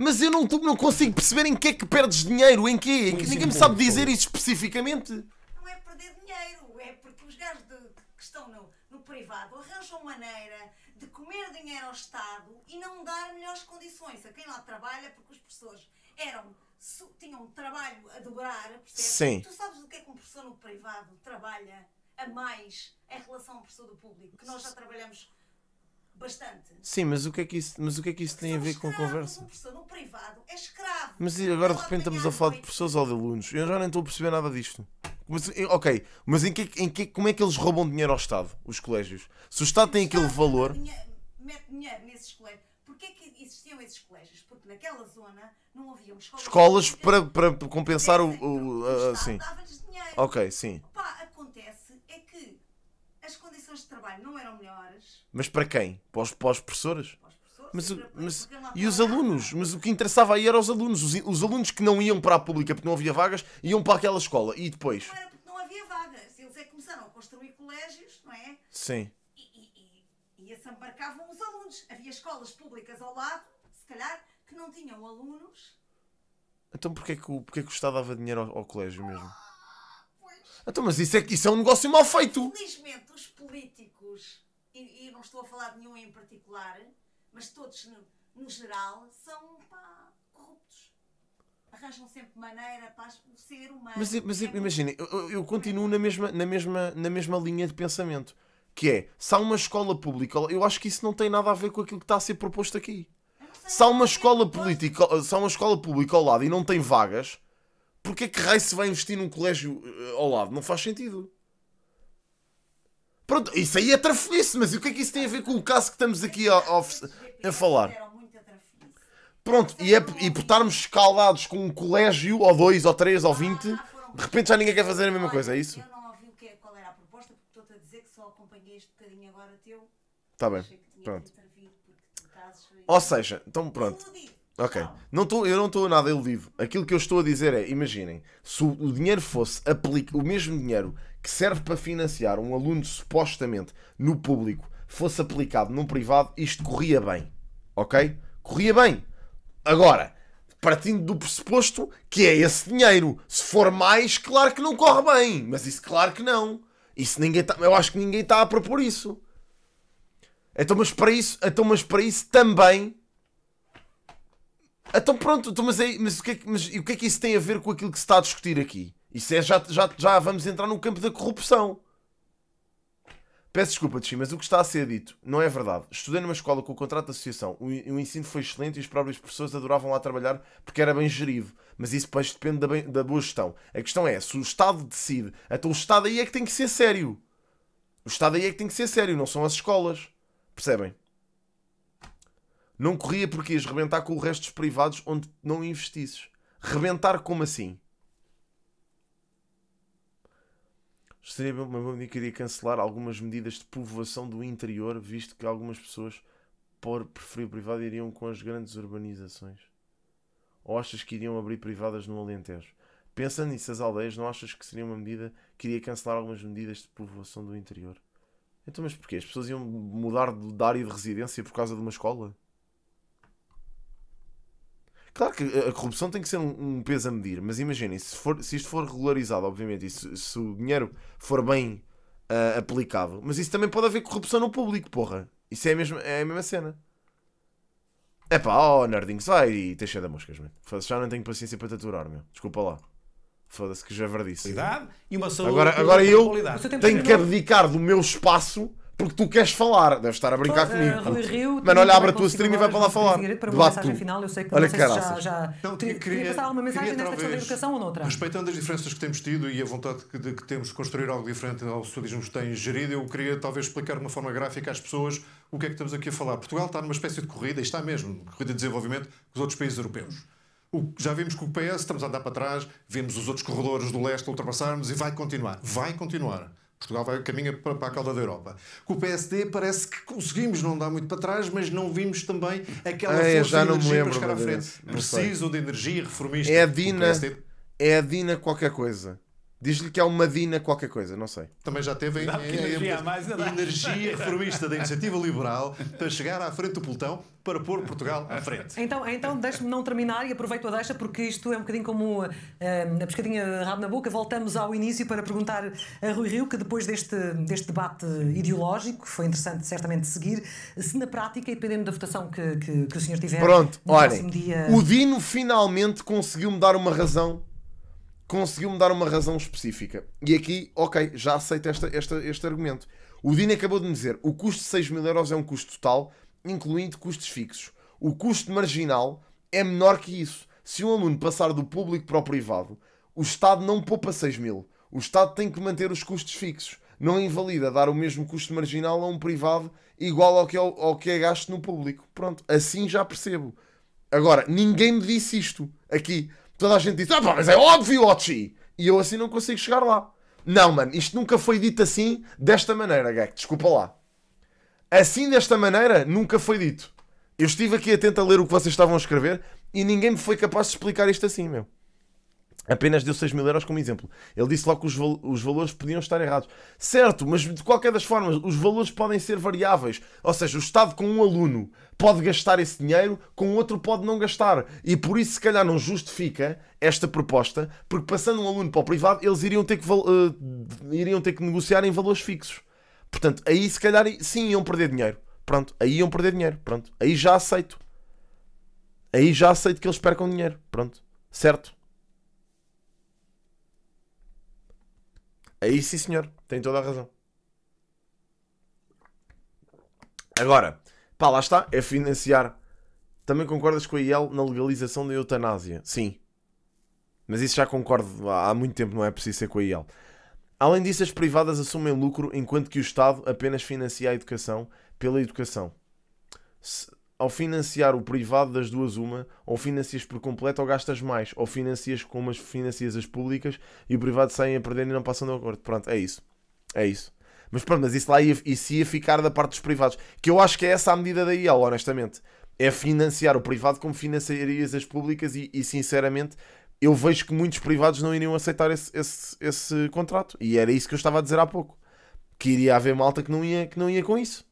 mas eu não, não consigo perceber em que é que perdes dinheiro, em que, que é, ninguém me é sabe dizer isso especificamente. Não é perder dinheiro, é porque os gajos de, que estão no, no privado arranjam maneira de comer dinheiro ao Estado e não dar melhores condições a quem lá trabalha, porque os professores eram tinham um trabalho a dobrar, Sim. Tu sabes o que é que um professor no privado trabalha a mais em relação ao professor do público? Que nós já trabalhamos bastante. Sim, mas o que é que isso, mas o que é que isso tem a ver é com a conversa? Uma pessoa no privado é escravo. Mas agora de repente estamos a falar de professores ou de alunos. Eu já nem estou a perceber nada disto. Mas, eh, ok, mas em que, em que, como é que eles roubam dinheiro ao Estado, os colégios? Se o Estado tem aquele valor. Mete dinheiro nesses colégios. Porquê é que existiam esses colégios? Porque naquela zona não haviam escolas. Escolas para, para compensar o. o, o assim. Ok, sim. Opa, as condições de trabalho não eram melhores. Mas para quem? Para os, para os professores? Para os professores mas, mas e os alunos? Mas o que interessava aí eram os alunos. Os, os, alunos que não iam para a pública porque não havia vagas, iam para aquela escola. E depois? Não era porque não havia vagas. Eles é que começaram a construir colégios, não é? Sim. E, e, e, e embarcavam os alunos. Havia escolas públicas ao lado, se calhar, que não tinham alunos. Então porquê é que, porquê é que o Estado dava dinheiro ao, ao colégio mesmo? Então, mas isso é, isso é um negócio mal feito. Felizmente, os políticos, e, e não estou a falar de nenhum em particular, mas todos no, no geral, são pá, corruptos. Arranjam sempre maneira para o ser humano. Mas, mas é imagina, eu, eu, continuo na mesma, na, mesma, na mesma linha de pensamento. Que é, se há uma escola pública, eu acho que isso não tem nada a ver com aquilo que está a ser proposto aqui. Se há uma escola é política, se há uma escola pública ao lado e não tem vagas, Porquê é que raio se vai investir num colégio eh, ao lado? Não faz sentido. Pronto, isso aí é trafice mas o que é que isso tem a ver com o caso que estamos aqui a, a, a falar? Pronto, e, é, e por estarmos escaldados com um colégio, ou dois, ou três, ou ah, vinte, de repente já ninguém quer fazer a mesma coisa, é isso? Eu não ouvi é, qual era a proposta, porque estou-te a dizer que só acompanhei este bocadinho agora teu. Está bem, pronto. Ou seja, então pronto. Ok. Não tô, eu não estou nada iludido. Aquilo que eu estou a dizer é: imaginem, se o dinheiro fosse o mesmo dinheiro que serve para financiar um aluno supostamente no público fosse aplicado num privado, isto corria bem. Ok? Corria bem. Agora, partindo do pressuposto que é esse dinheiro. Se for mais, claro que não corre bem. Mas isso, claro que não. Isso ninguém tá, eu acho que ninguém está a propor isso. Então, mas para isso, então, mas para isso também então pronto, então, mas, aí, é, mas, o que é, que, mas o que é que isso tem a ver com aquilo que se está a discutir aqui? Isso é já, já, já vamos entrar no campo da corrupção. Peço desculpa, Tchim, mas o que está a ser dito não é verdade. Estudei numa escola com o contrato de associação. O, o ensino foi excelente e os próprios professores adoravam lá trabalhar porque era bem gerido. Mas isso depois depende da, bem, da boa gestão. A questão é, se o Estado decide, então o Estado aí é que tem que ser sério. O Estado aí é que tem que ser sério, não são as escolas. Percebem? Não corria porque ias rebentar com o resto dos privados onde não investisses. Rebentar como assim? Seria uma boa iria cancelar algumas medidas de povoação do interior, visto que algumas pessoas, por preferir privado, iriam com as grandes urbanizações. Ou achas que iriam abrir privadas no Alentejo? Pensando nisso, as aldeias, não achas que seria uma medida que iria cancelar algumas medidas de povoação do interior? Então, mas porquê? As pessoas iam mudar de área de residência por causa de uma escola? Claro que a corrupção tem que ser um, peso a medir, mas imaginem, se, for, se isto for regularizado, obviamente, e se, se o dinheiro for bem uh, aplicável, mas isso também pode haver corrupção no público, porra. Isso é a mesma, é a mesma cena. É pá, oh, nerdinho, sai e cheio de moscas, meu. Já não tenho paciência para te aturar, meu. Desculpa lá. Foda-se que já verdice. E uma saúde agora, agora eu tenho que abdicar do meu espaço porque tu queres falar, deves estar a brincar Pô, comigo. Uh, olha, abre a tua stream e vai para lá falar. Para é uma mensagem tu. final, eu sei que olha, não sei caraças. se já, já... Então, queria, queria passar alguma mensagem nesta questão da educação ou noutra? Respeitando as diferenças que temos tido e a vontade que, de que temos de construir algo diferente ao socialismo que tem gerido, eu queria talvez explicar de uma forma gráfica às pessoas o que é que estamos aqui a falar. Portugal está numa espécie de corrida, e está mesmo, corrida de desenvolvimento com os outros países europeus. O, já vimos que o PS estamos a andar para trás, vimos os outros corredores do leste ultrapassarmos e vai continuar. Vai continuar. Portugal vai, caminha para, para a cauda da Europa. Com o PSD parece que conseguimos não dar muito para trás, mas não vimos também aquela ah, força já de energia lembro, para chegar à frente. Precisam de energia reformista. É a Dina, é a Dina qualquer coisa. Diz-lhe que é uma Dina qualquer coisa, não sei. Também já teve a, energia, a, energia reformista da Iniciativa Liberal para chegar à frente do pelotão para pôr Portugal à frente. Então, então deixe-me não terminar e aproveito a deixa porque isto é um bocadinho como uh, a pescadinha de rabo na boca. Voltamos ao início para perguntar a Rui Rio que depois deste, deste debate ideológico, que foi interessante certamente seguir, se na prática, e dependendo da votação que, que, que o senhor tiver... Pronto, olhem, dia... o Dino finalmente conseguiu-me dar uma razão conseguiu-me dar uma razão específica. E aqui, ok, já aceito esta, esta, este argumento. O Dino acabou de me dizer: o custo de 6 mil euros é um custo total, incluindo custos fixos. O custo marginal é menor que isso. Se um aluno passar do público para o privado, o Estado não poupa 6 mil. O Estado tem que manter os custos fixos. Não invalida dar o mesmo custo marginal a um privado igual ao que é, ao que é gasto no público. Pronto, assim já percebo. Agora, ninguém me disse isto aqui. Toda a gente diz, ah pá, mas é óbvio, Ochi! E eu assim não consigo chegar lá. Não, mano, isto nunca foi dito assim, desta maneira, gag. Desculpa lá. Assim, desta maneira, nunca foi dito. Eu estive aqui atento a ler o que vocês estavam a escrever e ninguém me foi capaz de explicar isto assim, meu apenas deu 6 mil euros como exemplo. Ele disse logo que os, val os, valores podiam estar errados. Certo, mas de qualquer das formas, os valores podem ser variáveis. Ou seja, o Estado com um aluno pode gastar esse dinheiro, com outro pode não gastar. E por isso, se calhar, não justifica esta proposta, porque passando um aluno para o privado, eles iriam ter que, uh, iriam ter que negociar em valores fixos. Portanto, aí se calhar sim iam perder dinheiro. Pronto, aí iam perder dinheiro. Pronto, aí já aceito. Aí já aceito que eles percam dinheiro. Pronto, certo. Aí sim, senhor, tem toda a razão. Agora, pá, lá está, é financiar. Também concordas com a IEL na legalização da eutanásia? Sim. Mas isso já concordo há muito tempo, não é preciso ser com a IEL. Além disso, as privadas assumem lucro enquanto que o Estado apenas financia a educação pela educação ao financiar o privado das duas uma, ou financias por completo ou gastas mais, ou financias como as financias as públicas e o privado saem a perder e não passam do acordo. Pronto, é isso. É isso. Mas pronto, mas isso lá ia, isso ia ficar da parte dos privados. Que eu acho que é essa a medida da IEL, honestamente. É financiar o privado como financiarias as públicas e, e sinceramente, eu vejo que muitos privados não iriam aceitar esse, esse, esse contrato. E era isso que eu estava a dizer há pouco. Que iria haver malta que não ia, que não ia com isso.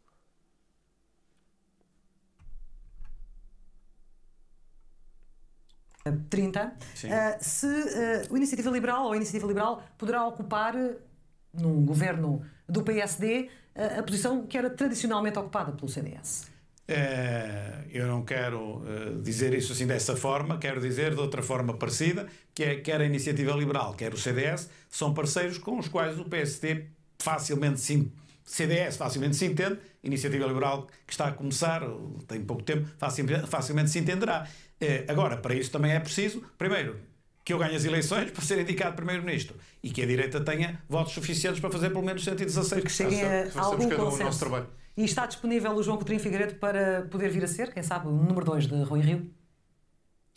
30, eh, se eh, o Iniciativa Liberal ou a Iniciativa Liberal poderá ocupar, eh, num governo do PSD, a posição que era tradicionalmente ocupada pelo CDS. É, eu não quero dizer isso assim dessa forma, quero dizer de outra forma parecida, que é quer a Iniciativa Liberal, quer o CDS, são parceiros com os quais o PSD facilmente se, CDS facilmente se entende Iniciativa Liberal, que está a começar, tem pouco tempo, facilmente se entenderá. Eh, agora, para isso também é preciso, primeiro, que eu ganhe as eleições para ser indicado primeiro-ministro e que a direita tenha votos suficientes para fazer pelo menos 116 que cheguem a algum consenso. e está disponível o João Coutinho Figueiredo para poder vir a ser, quem sabe, o número 2 de Rui Rio?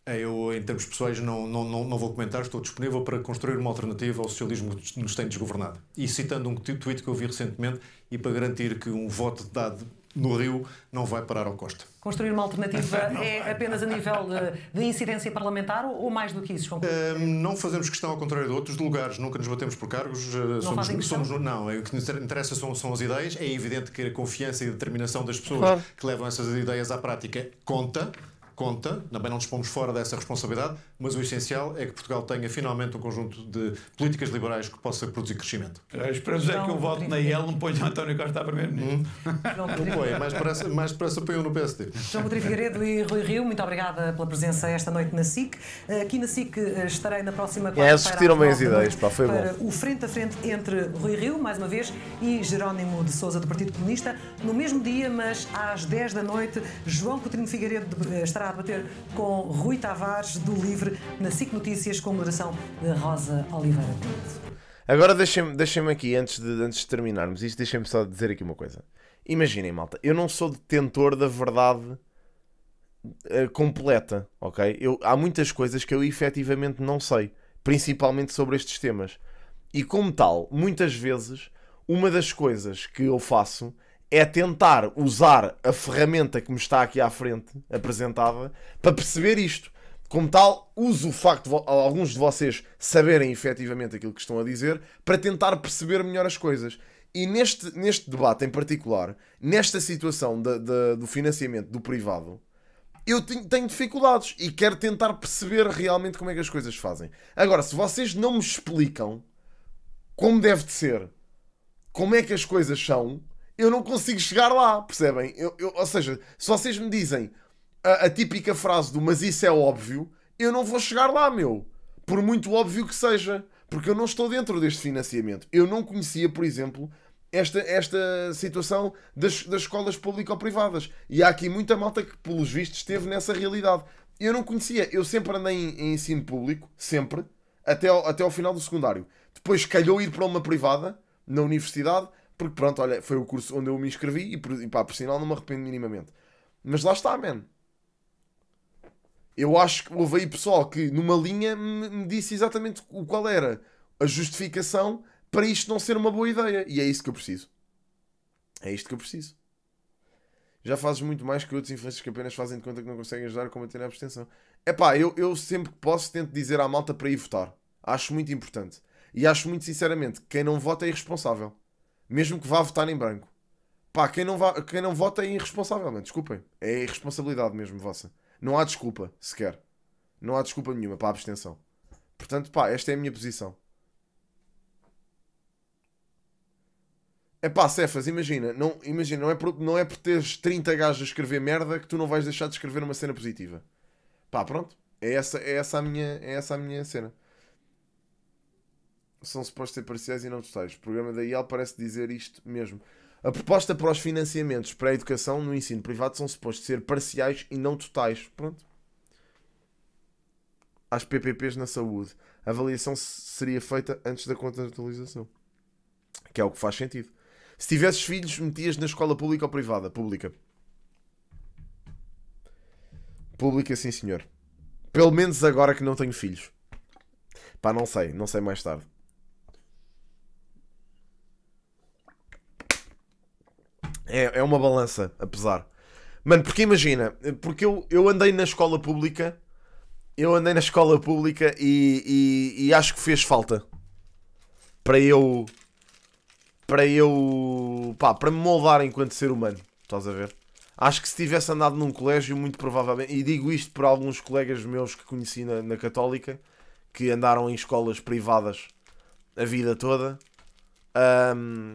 É, eu, em termos pessoais, não, não, não, não, vou comentar, estou disponível para construir uma alternativa ao socialismo que nos tem desgovernado. E citando um tweet que eu vi recentemente, e para garantir que um voto dado no Rio não vai parar ao Costa. Construir uma alternativa [LAUGHS] é apenas a nível de, de incidência parlamentar ou mais do que isso, Uh, não fazemos questão, ao contrário de outros, de lugares. Nunca nos batemos por cargos. Eh, não somos, fazem somos, Não, é, o que nos interessa são, são, as ideias. É evidente que a confiança e a determinação das pessoas claro. que levam essas ideias à prática conta conta, também não dispomos fora dessa responsabilidade, mas o essencial é que Portugal tenha finalmente um conjunto de políticas liberais que possa produzir crescimento. Eh, esperamos é que eu voto na IEL, não ponha António Costa a primeiro-ministro. Hum? Não põe, mais depressa, mais põe no PSD. João Rodrigo Figueiredo e Rui Rio, muito obrigada pela presença esta noite na SIC. Eh, aqui na SIC eh, estarei na próxima é, quarta-feira. É, discutiram bem as ideias, pá, foi bom. O frente a frente entre Rui Rio, mais uma vez, e Jerónimo de Souza, do Partido Comunista, no mesmo dia, mas às 10 da noite, João Coutinho Figueiredo estará a debater com Rui Tavares, do Livre Livre, na SIC Notícias, com moderação de Rosa Oliveira Pinto. Agora deixem-me deixem aqui, antes de, antes de terminarmos isto, deixem-me só dizer aqui uma coisa. Imaginem, malta, eu não sou detentor da verdade eh, completa, ok? Eu, há muitas coisas que eu efetivamente não sei, principalmente sobre estes temas. E como tal, muitas vezes, uma das coisas que eu faço é tentar usar a ferramenta que me está aqui à frente, apresentada, para perceber isto. Como tal, uso o facto de alguns de vocês saberem efetivamente aquilo que estão a dizer para tentar perceber melhor as coisas. E neste, neste debate em particular, nesta situação de, de, do financiamento do privado, eu tenho dificuldades e quero tentar perceber realmente como é que as coisas fazem. Agora, se vocês não me explicam como deve de ser, como é que as coisas são, eu não consigo chegar lá, percebem? Eu, eu, ou seja, se vocês me dizem a, a típica frase do mas isso é óbvio, eu não vou chegar lá, meu. Por muito óbvio que seja. Porque eu não estou dentro deste financiamento. Eu não conhecia, por exemplo, esta, esta situação das, das escolas público-privadas. E há aqui muita malta que, pelos vistos, esteve nessa realidade. Eu não conhecia. Eu sempre andei em, em ensino público, sempre, até ao, até ao final do secundário. Depois calhou ir para uma privada, na universidade, porque pronto, olha, foi o curso onde eu me inscrevi e, pá, por sinal não me arrependo minimamente. Mas lá está, mano eu acho que houve aí pessoal que numa linha me, me disse exatamente o qual era a justificação para isto não ser uma boa ideia. E é isso que eu preciso. É isto que eu preciso. Já fazes muito mais que outros influencers que apenas fazem de conta que não conseguem ajudar a combater a abstenção. É pá, eu, eu sempre que posso tento dizer à malta para ir votar. Acho muito importante. E acho muito sinceramente que quem não vota é irresponsável. Mesmo que vá votar em branco. Pá, quem não, vá, quem não vota é irresponsável, Desculpem. É irresponsabilidade mesmo vossa. Não há desculpa sequer. Não há desculpa nenhuma para a abstenção. Portanto, pá, esta é a minha posição. É pá, Cefas, imagina, não, imagina não, é por, não é por teres 30 gajos a escrever merda que tu não vais deixar de escrever uma cena positiva. Pá, pronto. É essa, é essa, a, minha, é essa a minha cena. São supostos ser parciais e não totais. O programa da IEL parece dizer isto mesmo. A proposta para os financiamentos para a educação no ensino privado são supostos ser parciais e não totais. Pronto. Às PPPs na saúde. A avaliação seria feita antes da contratualização. Que é o que faz sentido. Se tivesses filhos, metias na escola pública ou privada? Pública. Pública, sim senhor. Pelo menos agora que não tenho filhos. Pá, não sei. Não sei mais tarde. É, é uma balança, apesar. Mano, porque imagina, porque eu, eu andei na escola pública, eu andei na escola pública e, e, e acho que fez falta para eu para eu pá, para me moldar enquanto ser humano, estás a ver? Acho que se tivesse andado num colégio, muito provavelmente, e digo isto por alguns colegas meus que conheci na, na Católica, que andaram em escolas privadas a vida toda, um,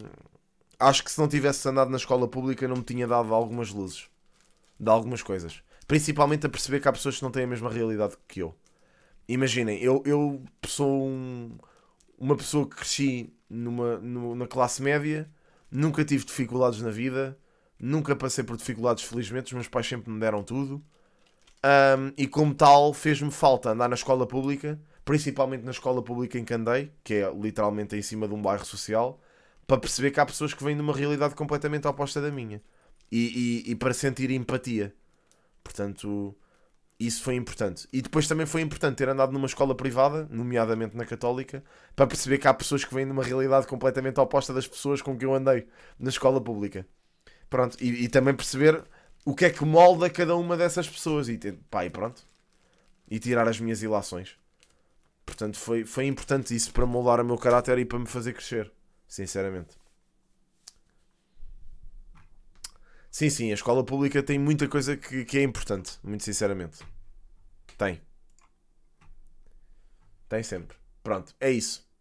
acho que se não tivesse andado na escola pública não me tinha dado algumas luzes de algumas coisas. Principalmente a perceber que há pessoas que não têm a mesma realidade que eu. Imaginem, eu, eu sou um, uma pessoa que cresci numa, numa classe média, nunca tive dificuldades na vida, nunca passei por dificuldades, felizmente, os meus pais sempre me deram tudo. Um, e como tal, fez-me falta andar na escola pública, principalmente na escola pública em que andei, que é literalmente em cima de um bairro social, para perceber que há pessoas que vêm de uma realidade completamente oposta da minha e, e, e para sentir empatia. Portanto, isso foi importante. E depois também foi importante ter andado numa escola privada, nomeadamente na Católica, para perceber que há pessoas que vêm de uma realidade completamente oposta das pessoas com que eu andei na escola pública. Pronto, e, e também perceber o que é que molda cada uma dessas pessoas e, pá, e pronto. E tirar as minhas ilações. Portanto, foi, foi importante isso para moldar o meu caráter e para me fazer crescer. Sinceramente. Sim, sim, a escola pública tem muita coisa que, que é importante, muito sinceramente. Tem. Tem sempre. Pronto, é isso.